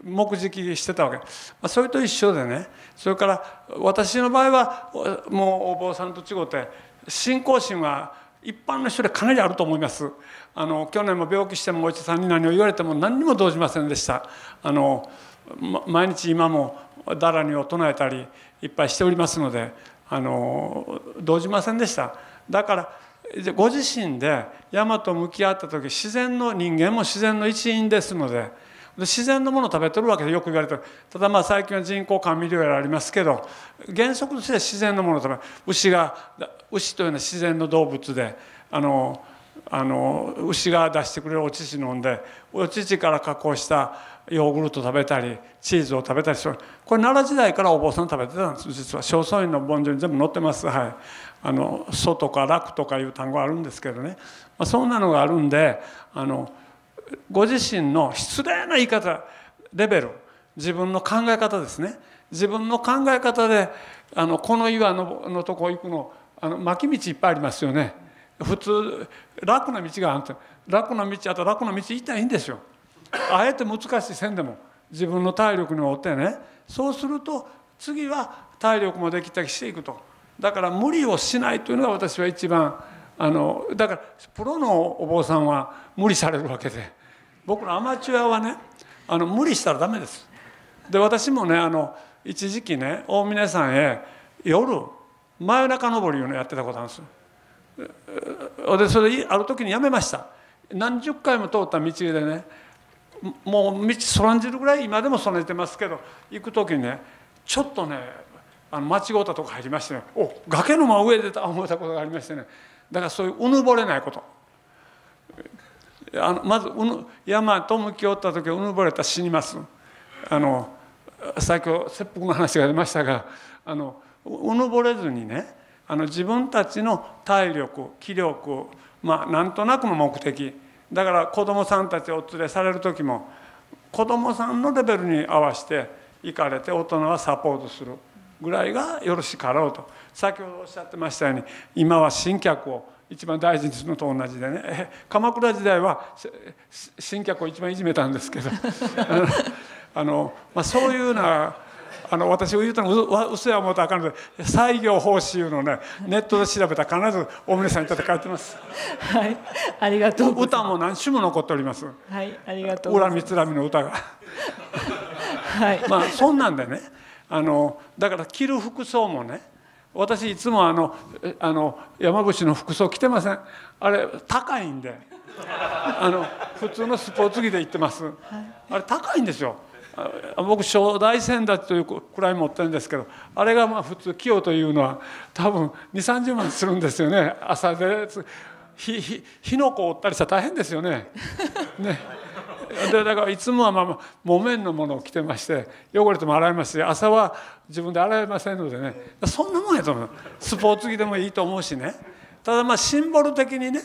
目次してたわけ、まあ、それと一緒でねそれから私の場合はもうお坊さんと違って信仰心は一般の人でかなりあると思いますあの去年も病気してもお医者さんに何を言われても何にも動じませんでしたあの毎日今もだらにを唱えたりいっぱいしておりますのであの動じませんでしただからご自身で山と向き合った時自然の人間も自然の一員ですので自然のものを食べてるわけでよく言われてるただまあ最近は人工甘味料やらありますけど原則としては自然のものを食べる牛が牛というのは自然の動物であのあの牛が出してくれるお乳飲んでお乳から加工したヨーグルト食べたりチーズを食べたりするこれ奈良時代からお坊さん食べてたんです実は正倉院の盆栽に全部載ってますはいあの「祖」とか「楽」とかいう単語あるんですけどね、まあ、そんなのがあるんであのご自身の失礼な言い方レベル自分の考え方ですね自分の考え方であのこの岩ののとこ行くのあの巻き道いっぱいありますよね普通楽な道があんた楽な道あと楽な道行ったらいいんですよあえて難しい線でも自分の体力に追ってねそうすると次は体力もできたりしていくとだから無理をしないというのが私は一番あのだからプロのお坊さんは無理されるわけで僕のアマチュアはねあの無理したら駄目です。で私もねあの一時期ね大峰山へ夜真夜中登りいうのやってたことあるんですでそれある時にやめました何十回も通った道でねもう道そらんじるぐらい今でもそねてますけど行く時にねちょっとねあの間違ったとこ入りましてねお崖の真上でた思ったことがありましてねだからそういううぬぼれないことあのまずうぬ山と向き合った時うぬぼれたら死にます。あの先ほど切腹の話が出ましたがあのうぬぼれずにねあの自分たちの体力気力まあなんとなくの目的だから子どもさんたちをお連れされる時も子どもさんのレベルに合わせて行かれて大人はサポートするぐらいがよろしかろうと先ほどおっしゃってましたように今は新客を一番大事にするのと同じでね *laughs* 鎌倉時代は新客を一番いじめたんですけど *laughs* あの、まあ、そういうようなあの私を言うたのうそや思うとあかんので採用報酬のねネットで調べたら必ず大村さんに立って書いてますはいありがとう歌も何種も残っておりますはいありがとう恨みつらみの歌がはい *laughs* まあそんなんでねあのだから着る服装もね私いつもあのあの山口の服装着てませんあれ高いんであの普通のスポーツ着で行ってます、はい、あれ高いんですよ僕初代先達というくらい持ってるんですけどあれがまあ普通清というのは多分2三3 0万するんですよね朝でひひ火の粉を折ったりしたら大変ですよね。*laughs* ねでだからいつもはまあ木綿のものを着てまして汚れても洗いますし朝は自分で洗えませんのでねそんなもんやと思うスポーツ着でもいいと思うしねただまあシンボル的にね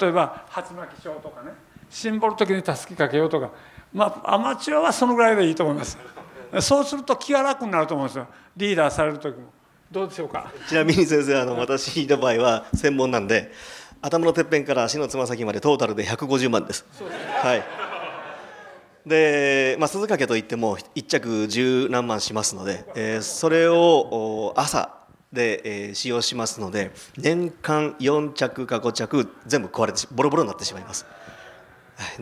例えば鉢巻き帳とかねシンボル的にたすきかけようとかまあ、アマチュアはそのぐらいでいいと思います。そうすると気が楽になると思うんですよ。リーダーされる時も。どうでしょうか。ちなみに先生、あの、私の場合は専門なんで。頭のてっぺんから足のつま先までトータルで150万です。ですね、はい。で、まあ、鈴掛といっても1着十何万しますので、えー、それを朝で、えー、使用しますので年間4着か5着全部壊れてボロボロになってしまいます。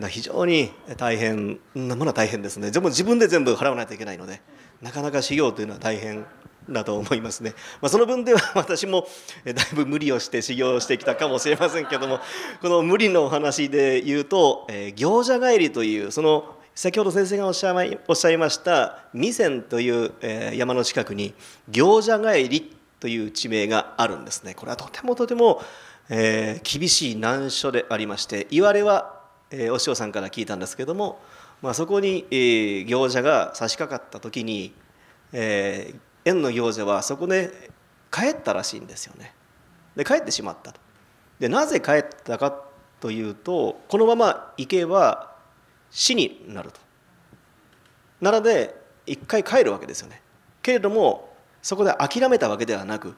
非常に大変なものは大変ですねでも自分で全部払わないといけないのでなかなか修行というのは大変だと思いますね、まあ、その分では *laughs* 私もだいぶ無理をして修行してきたかもしれませんけどもこの無理のお話で言うと、えー、行者帰りというその先ほど先生がおっしゃおっしゃいました弥泉という、え山の近くに行者帰りという地名があるんですねこれはとてもとても、えー、厳しい難所でありましていわれはえー、お師匠さんから聞いたんですけども、まあ、そこに、えー、行者が差し掛かった時に、えー、円の行者はそこで帰ったらしいんですよね。で帰ってしまったと。でなぜ帰ったかというとこのまま行けば死になると。なので一回帰るわけですよね。けれどもそこで諦めたわけではなく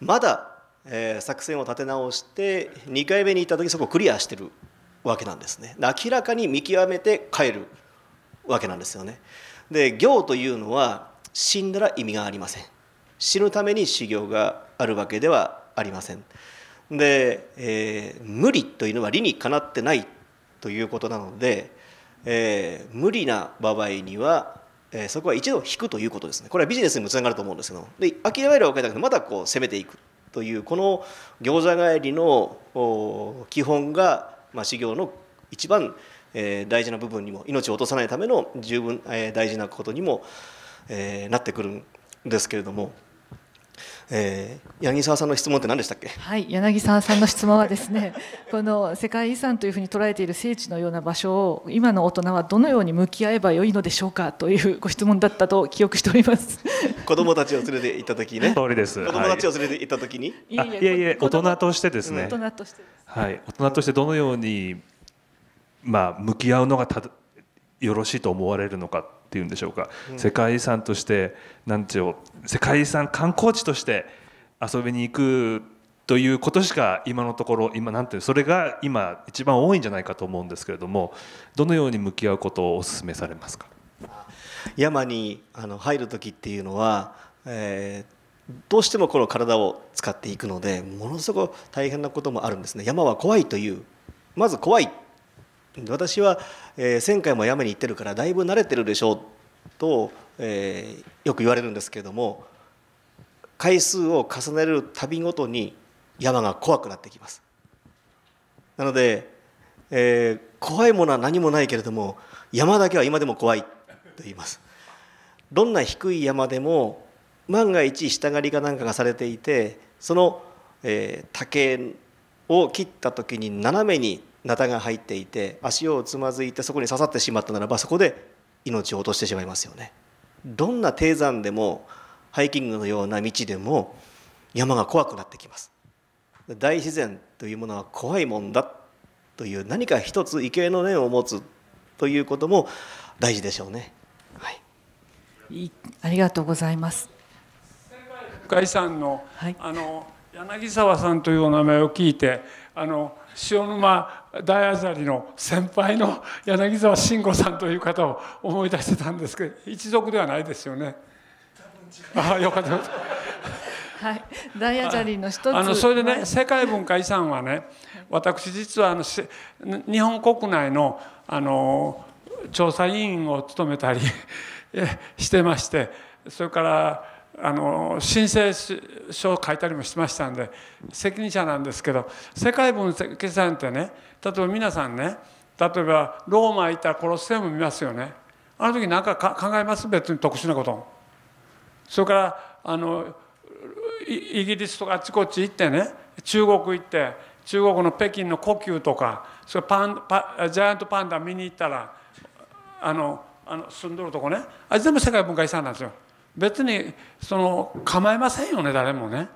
まだ、えー、作戦を立て直して2回目に行った時そこをクリアしてるわけなんですね明らかに見極めて帰るわけなんですよねで行というのは死んだら意味がありません死ぬために修行があるわけではありませんで、えー、無理というのは理にかなってないということなので、えー、無理な場合には、えー、そこは一度引くということですねこれはビジネスにもつながると思うんですけどで諦めるわけだけどまだこう攻めていくというこの餃子帰りの基本がまあ、修行の一番、えー、大事な部分にも命を落とさないための十分、えー、大事なことにも、えー、なってくるんですけれども。えー、柳沢さんの質問って何でしたっけ、はい、柳沢さんの質問はですね *laughs* この世界遺産というふうに捉えている聖地のような場所を今の大人はどのように向き合えばよいのでしょうかというご質問だったと記憶しております *laughs* 子供もたちを連れて行った時ね通りです子どたちを連れて行った時に、はい、いえいや大人としてですね、大人として、はい大人としてどのようにまあ向き合うのがたよろしいと思われるのかっていうんでしょうか、うん、世界遺産として何て言う世界遺産観光地として遊びに行くということしか今のところ今なんてそれが今一番多いんじゃないかと思うんですけれどもどのように向き合うことをお勧めされますか山にあの入る時っていうのは、えーどうしてもこの体を使っていくのでものすごく大変なこともあるんですね山は怖いというまず怖い私は、えー、前回も山に行ってるからだいぶ慣れてるでしょうと、えー、よく言われるんですけれども回数を重ねる旅ごとに山が怖くなってきます。なので、えー、怖いものは何もないけれども山だけは今でも怖いと言います。どんな低い山でも万が一下刈りかなんかがされていてその、えー、竹を切った時に斜めにナタが入っていて足をつまずいてそこに刺さってしまったならばそこで命を落としてしまいますよね。どんな低山でもハイキングのような道でも山が怖くなってきます。大自然というものは怖いもんだという何か一つ畏敬の念を持つということも大事でしょうね。はい、ありがとうございます。深井さんの、はい、あの柳沢さんというお名前を聞いてあの塩沼大あざりの先輩の柳沢慎吾さんという方を思い出してたんですけど一族ではないですよね。ああよかったはい、ダイヤジャリーの一つあのそれでね世界文化遺産はね私実はあの日本国内のあの調査委員を務めたりしてましてそれからあの申請書を書いたりもしましたんで責任者なんですけど世界文化遺産ってね例えば皆さんね例えばローマ行ったらコロッセウム見ますよねあの時何か考えます別に特殊なことそれからあのイギリスとかあちこち行ってね中国行って中国の北京の故宮とかそれパンパジャイアントパンダ見に行ったらあのあの住んどるとこねあれ全部世界文化遺産なんですよ別にその構いませんよね誰もね。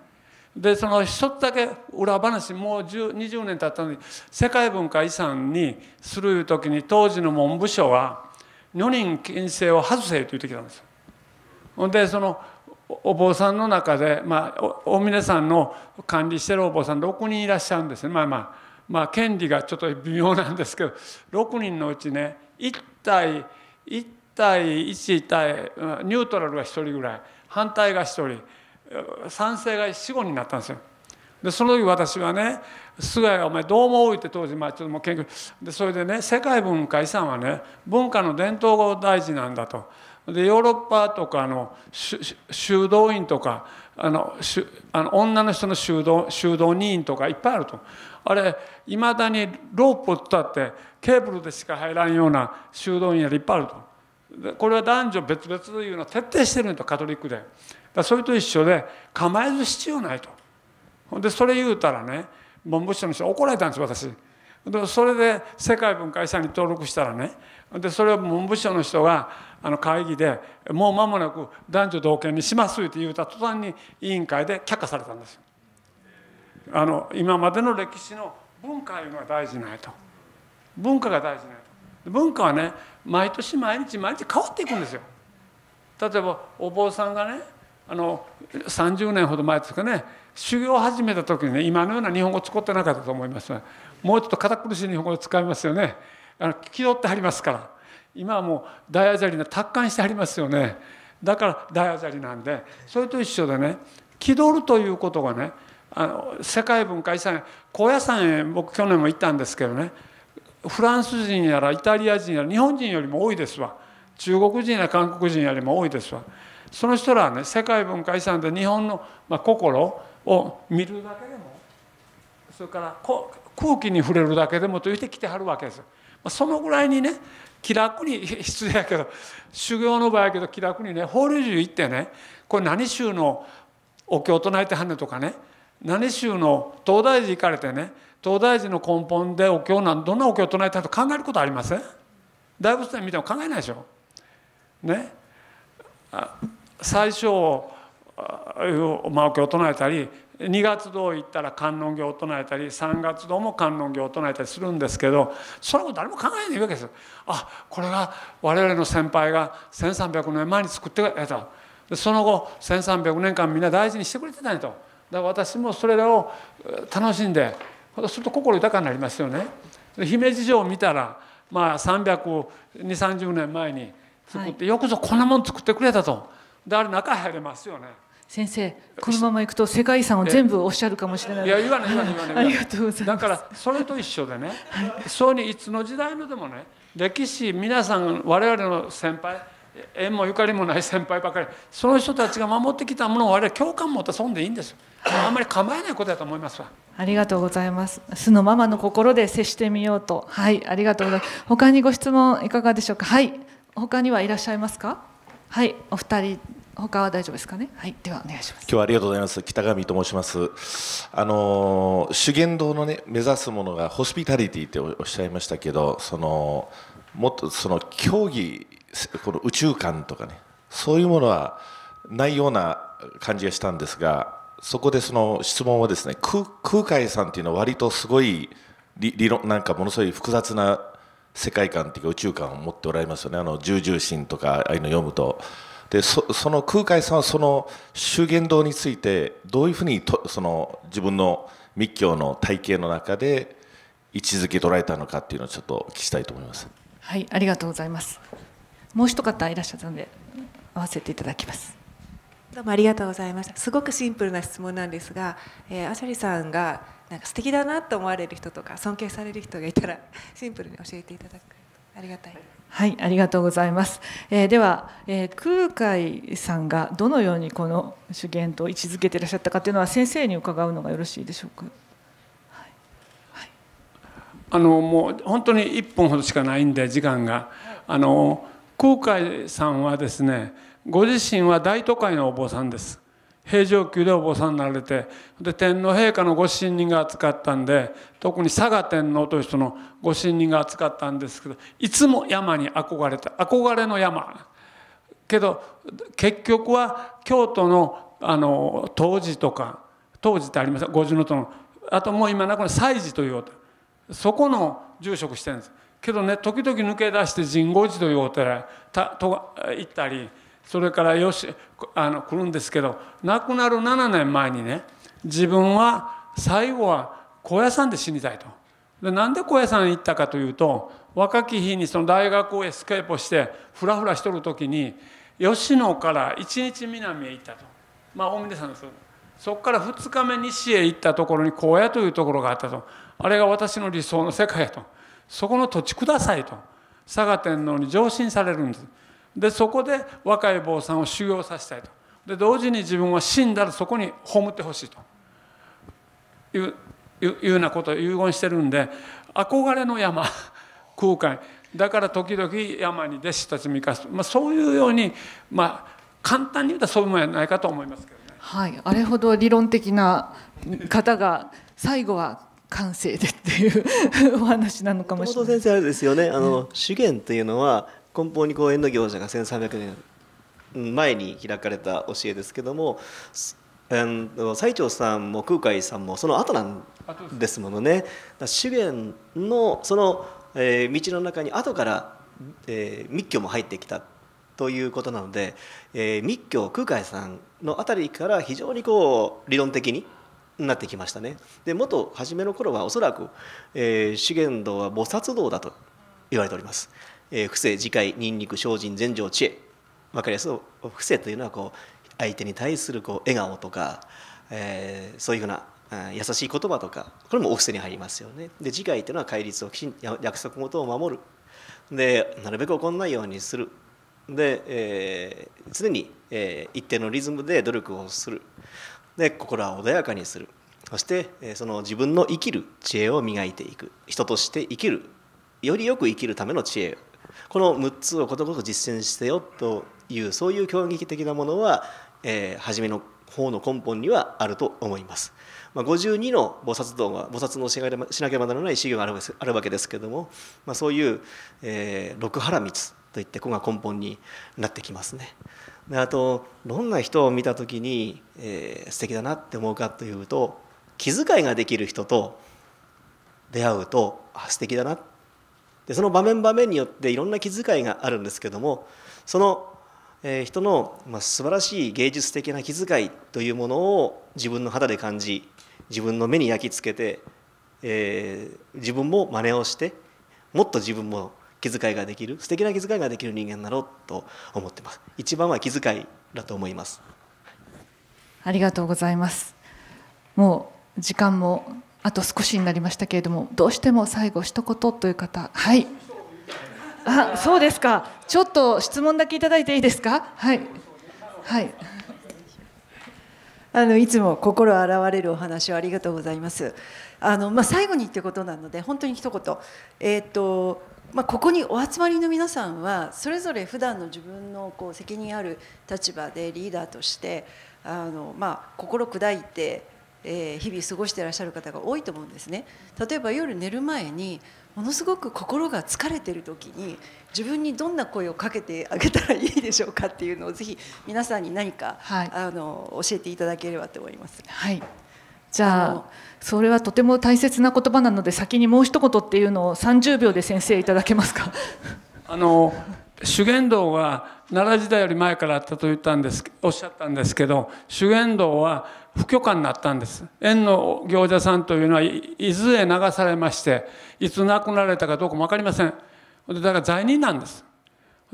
でその一つだけ裏話もう20年経ったのに世界文化遺産にするいう時に当時の文部省は女人禁制を外せと言ってきたんですほんでそのお坊さんの中で、まあ、大峰さんの管理してるお坊さん6人いらっしゃるんですねまあまあまあ権利がちょっと微妙なんですけど6人のうちね1体1対1対ニュートラルが1人ぐらい反対が1人賛成が45になったんですよ。でその時私はね菅谷が「お前どう思う?」って当時まあちょっともう研究でそれでね世界文化遺産はね文化の伝統が大事なんだと。でヨーロッパとかの修道院とかあのあの女の人の修道修道人とかいっぱいあるとあれいまだにロープを伝ってケーブルでしか入らんような修道院がいっぱいあるとこれは男女別々というのは徹底してるんとカトリックでだそれと一緒で構える必要ないとほんでそれ言うたらね文部省の人怒られたんです私でそれで世界文化遺産に登録したらねでそれを文部省の人があの会議でもう間もなく男女同権にしますって言うた途端に委員会で却下されたんですあの今までの歴史の文化いうのは大事ないと文化が大事ない文化はね毎年毎日毎日変わっていくんですよ例えばお坊さんがねあの30年ほど前ですかね修行を始めた時にね今のような日本語を使ってなかったと思いますもうちょっと堅苦しい日本語を使いますよねあの気取ってはりますから今はもう大アジりリな達観してはりますよねだから大アジりリなんでそれと一緒でね気取るということがねあの世界文化遺産高野山へ僕去年も行ったんですけどねフランス人やらイタリア人やら日本人よりも多いですわ中国人や韓国人よりも多いですわその人らはね世界文化遺産で日本の、まあ、心を見るだけでもそれからこ空気に触れるだけでもと言って来てはるわけです。そのぐらいにね気楽に失礼やけど修行の場合やけど気楽にね法隆寺行ってねこれ何宗のお経を唱えてはんねとかね何宗の東大寺行かれてね東大寺の根本でお経なんどんなお経を唱えたと考えることありません大仏殿見ても考えないでしょ。ね、最初まお経を唱えたり2月堂行ったら観音経を唱えたり3月堂も観音経を唱えたりするんですけどそんなこと誰も考えないわけですあこれが我々の先輩が1300年前に作ってくれたでその後1300年間みんな大事にしてくれてたんやとだから私もそれらを楽しんでそうすると心豊かになりますよね。姫路城を見たら、まあ、320、30年前に作って、はい、よくぞこんなもん作ってくれたと。で、あれ中入れますよね。先生このままいくと世界遺産を全部おっしゃるかもしれないいや言わない言わない言わない *laughs* ありがとうございますだからそれと一緒でね、はい、そうにいつの時代のでもね歴史皆さん我々の先輩縁もゆかりもない先輩ばかりその人たちが守ってきたものを我々共感持って損でいいんですあんまり構えないことだと思いますわありがとうございます素のままの心で接してみようとはいありがとうございます他にご質問いかがでしょうかはい他にはいらっしゃいますかはいお二人他は大丈夫ですかね。はい、ではお願いします。今日はありがとうございます。北上と申します。あの修験道のね目指すものがホスピタリティっておっしゃいましたけど、そのもっとその競技この宇宙観とかねそういうものはないような感じがしたんですがそこでその質問はですね空空海さんっていうのは割とすごい理論なんかものすごい複雑な世界観っていうか宇宙観を持っておられますよねあの重々心とかああいうの読むと。でそその空海さんはその修験道についてどういうふうにとその自分の密教の体系の中で位置づけ捉えたのかっていうのをちょっとお聞きしたいと思います。はい、ありがとうございます。う一方いらっしゃったので合わせていただきますどうもありがとうございましたすごくシンプルな質問なんですが、えー、アシャリさんがなんか素敵だなと思われる人とか尊敬される人がいたらシンプルに教えていただくありがたいはい、ありがとうございます。えー、では、えー、空海さんがどのようにこの修験と位置づけていらっしゃったかというのは先生に伺うのがよろしいでしょうか。あのもう本当に1分ほどしかないんで時間が、あの空海さんはですねご自身は大都会のお坊さんです平城宮でお坊さんになられてで天皇陛下のご信任が扱ったんで特に佐賀天皇という人のご信任が扱ったんですけどいつも山に憧れて憧れの山けど結局は京都のあの当時とか当時ってあります五重塔のあともう今なくなる西寺というそこの住職してるんですけどね時々抜け出して神護寺というお寺へと行ったりそれからよしあの来るんですけど亡くなる7年前にね自分は最後は高野山で死にたいと。でなんで高野山に行ったかというと若き日にその大学をエスケープしてふらふらしとる時に吉野から1日南へ行ったとまあ大峰んですそこから2日目西へ行ったところに高野というところがあったとあれが私の理想の世界やと。そこの土地くださいと佐賀天皇に上申されるんですでそこで若い坊さんを修行させたいとで同時に自分は死んだらそこに葬ってほしいといういうようなことを遺言してるんで憧れの山 *laughs* 空海だから時々山に弟子たちも生かす、まあ、そういうように、まあ、簡単に言うとそういうもんやないかと思いますけどね。はい、あれほど理論的な方が最後は感性でっていうお話なのかもしれない。先生あれですよねあの、うん、というのは根本に公園の行者が1300年前に開かれた教えですけども最澄さんも空海さんもその後なんですものね資源のその、えー、道の中に後から、えー、密教も入ってきたということなので、えー、密教空海さんの辺りから非常にこう理論的になってきましたね。で元初めの頃はおそらく、えー、資源道は菩薩道だと言われております。えー、不正自戒ニンニク精進全成知恵分かりやすい不正というのはこう相手に対するこう笑顔とか、えー、そういうふうな優しい言葉とかこれもお布施に入りますよね。で自回というのは戒律をきちん約束事を守るでなるべく怒んないようにするで、えー、常に、えー、一定のリズムで努力をするで心は穏やかにするそしてその自分の生きる知恵を磨いていく人として生きるよりよく生きるための知恵この6つをことごとく実践してよというそういう教義的なものは、えー、初めの方の根本にはあると思います。まあ、52の菩薩道が菩薩のしなければならない修行があるわけですけども、まあ、そういう、えー、六波羅蜜といって子が根本になってきますね。であとどんな人を見た時に、えー、素敵だなって思うかというと気遣いができる人と出会うとあ素敵だなでその場面場面によっていろんな気遣いがあるんですけどもその、えー、人の、まあ、素晴らしい芸術的な気遣いというものを自分の肌で感じ自分の目に焼き付けて、えー、自分も真似をしてもっと自分も気遣いができる素敵な気遣いができる人間になろうと思ってます一番は気遣いだと思いますありがとうございますもう時間もあと少しになりましたけれどもどうしても最後一言という方はいあそうですかちょっと質問だけいただいていいですかはいはいあのいつも心洗われるお話をありがとうございますあのまあ、最後にってことなので本当に一言えっ、ー、とまあ、ここにお集まりの皆さんはそれぞれ普段の自分のこう責任ある立場でリーダーとしてあの、まあ、心砕いて、え日々過ごしてらっしゃる方が多いと思うんですね。例えば夜寝る前にものすごく心が疲れてる時に自分にどんな声をかけてあげたらいいでしょうかっていうのをぜひ皆さんに何か、はい、あの教えていただければと思います。はいじゃあそれはとても大切な言葉なので先にもう一言っていうのを30秒で先生いただけますか *laughs* あの修験道は奈良時代より前からあったと言ったんですおっしゃったんですけど修験道は不許可になったんです縁の行者さんというのは伊豆へ流されましていつ亡くなられたかどうかも分かりませんだから罪人なんです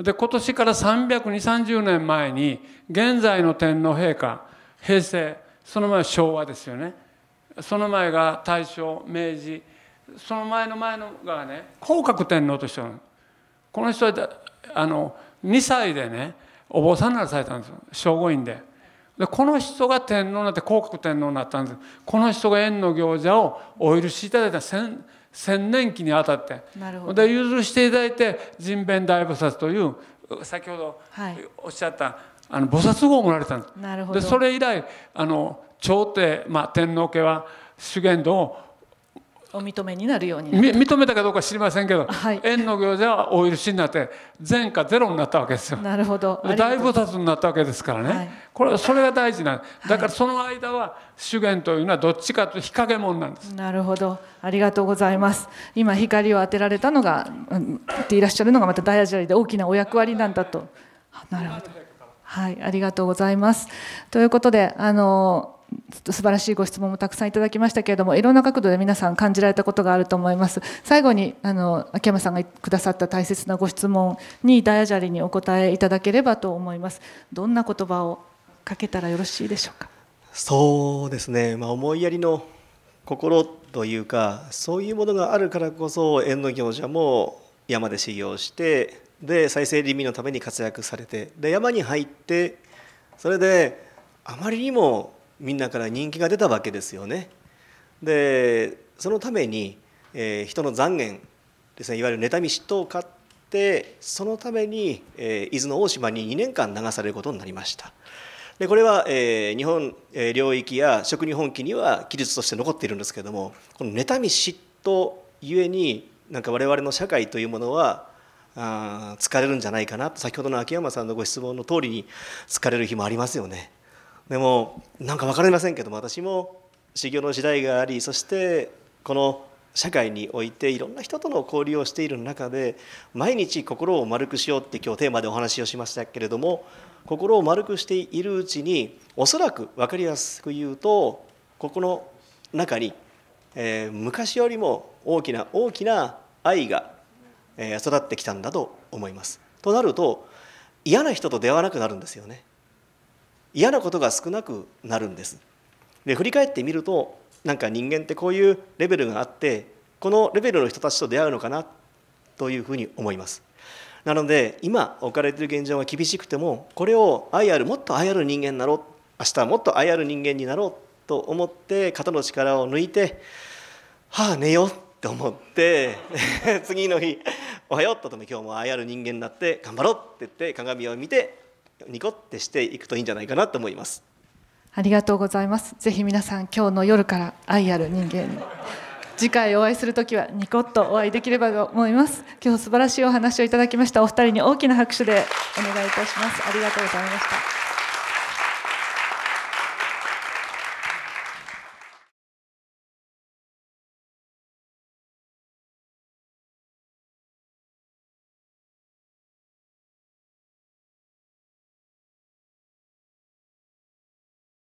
で今年から32030年前に現在の天皇陛下平成その前は昭和ですよねその前が大正明治その前の前のがね降格天皇としてこの人はあの2歳でねお坊さんならされたんですよ聖護院ででこの人が天皇になって降格天皇になったんですこの人が縁の行者をお許しいただいた千千年期にあたってで譲していただいて人弁大菩薩という先ほどおっしゃった、はいあの菩薩号をもられたんですなるほどでそれ以来あの朝廷、まあ、天皇家は修験道をお認めになるように認めたかどうか知りませんけど、はい、の行者はお許しになって前科ゼロになったわけですよなるほど大菩薩になったわけですからね、はい、これはそれが大事なんだからその間は修験というのはどっちかというと日陰者なんです、なるほどありがとうございます今光を当てられたのが、うん、っていらっしゃるのがまた大アジアで大きなお役割なんだとなるほどはい、ありがとうございます。ということで、あの素晴らしいご質問もたくさんいただきましたけれども、いろんな角度で皆さん感じられたことがあると思います。最後にあの秋山さんがくださった大切なご質問にダイヤジャリにお答えいただければと思います。どんな言葉をかけたらよろしいでしょうか。そうですね。まあ、思いやりの心というか、そういうものがあるからこそ縁の行者も山で修行してで再生リミのために活躍されてで山に入ってそれであまりにもみんなから人気が出たわけですよね。でそのために、えー、人の残念ですねいわゆる妬み嫉妬を買ってそのために、えー、伊豆の大島に2年間流されることになりました。でこれは、えー、日本、えー、領域や食日本記には記述として残っているんですけどもこの妬み嫉妬ゆえになんか我々の社会というものはあ疲れるんじゃないかなと先ほどの秋山さんのご質問の通りに疲れる日もありますよねでもなんか分かりませんけども私も修行の時代がありそしてこの社会においていろんな人との交流をしている中で毎日心を丸くしようって今日テーマでお話をしましたけれども心を丸くしているうちにおそらく分かりやすく言うとここの中に、えー、昔よりも大きな大きな愛が育ってきたんだと思います。となると嫌な人と出会わなくなるんですよね。嫌なことが少なくなるんです。で振り返ってみるとなんか人間ってこういうレベルがあってこのレベルの人たちと出会うのかなというふうに思います。なので今置かれている現状は厳しくてもこれを愛あるもっと愛ある人間になろう明日はもっと愛ある人間になろうと思って肩の力を抜いて「はあ寝よう」と思って *laughs* 次の日「おはよう」ととも今日もああやる人間になって頑張ろうって言って鏡を見てニコってしていくといいんじゃないかなと思いますありがとうございますぜひ皆さん今日の夜から愛ある人間に次回お会いする時はニコッとお会いできればと思います今日素晴らしいお話をいただきましたお二人に大きな拍手でお願いいたしますありがとうございました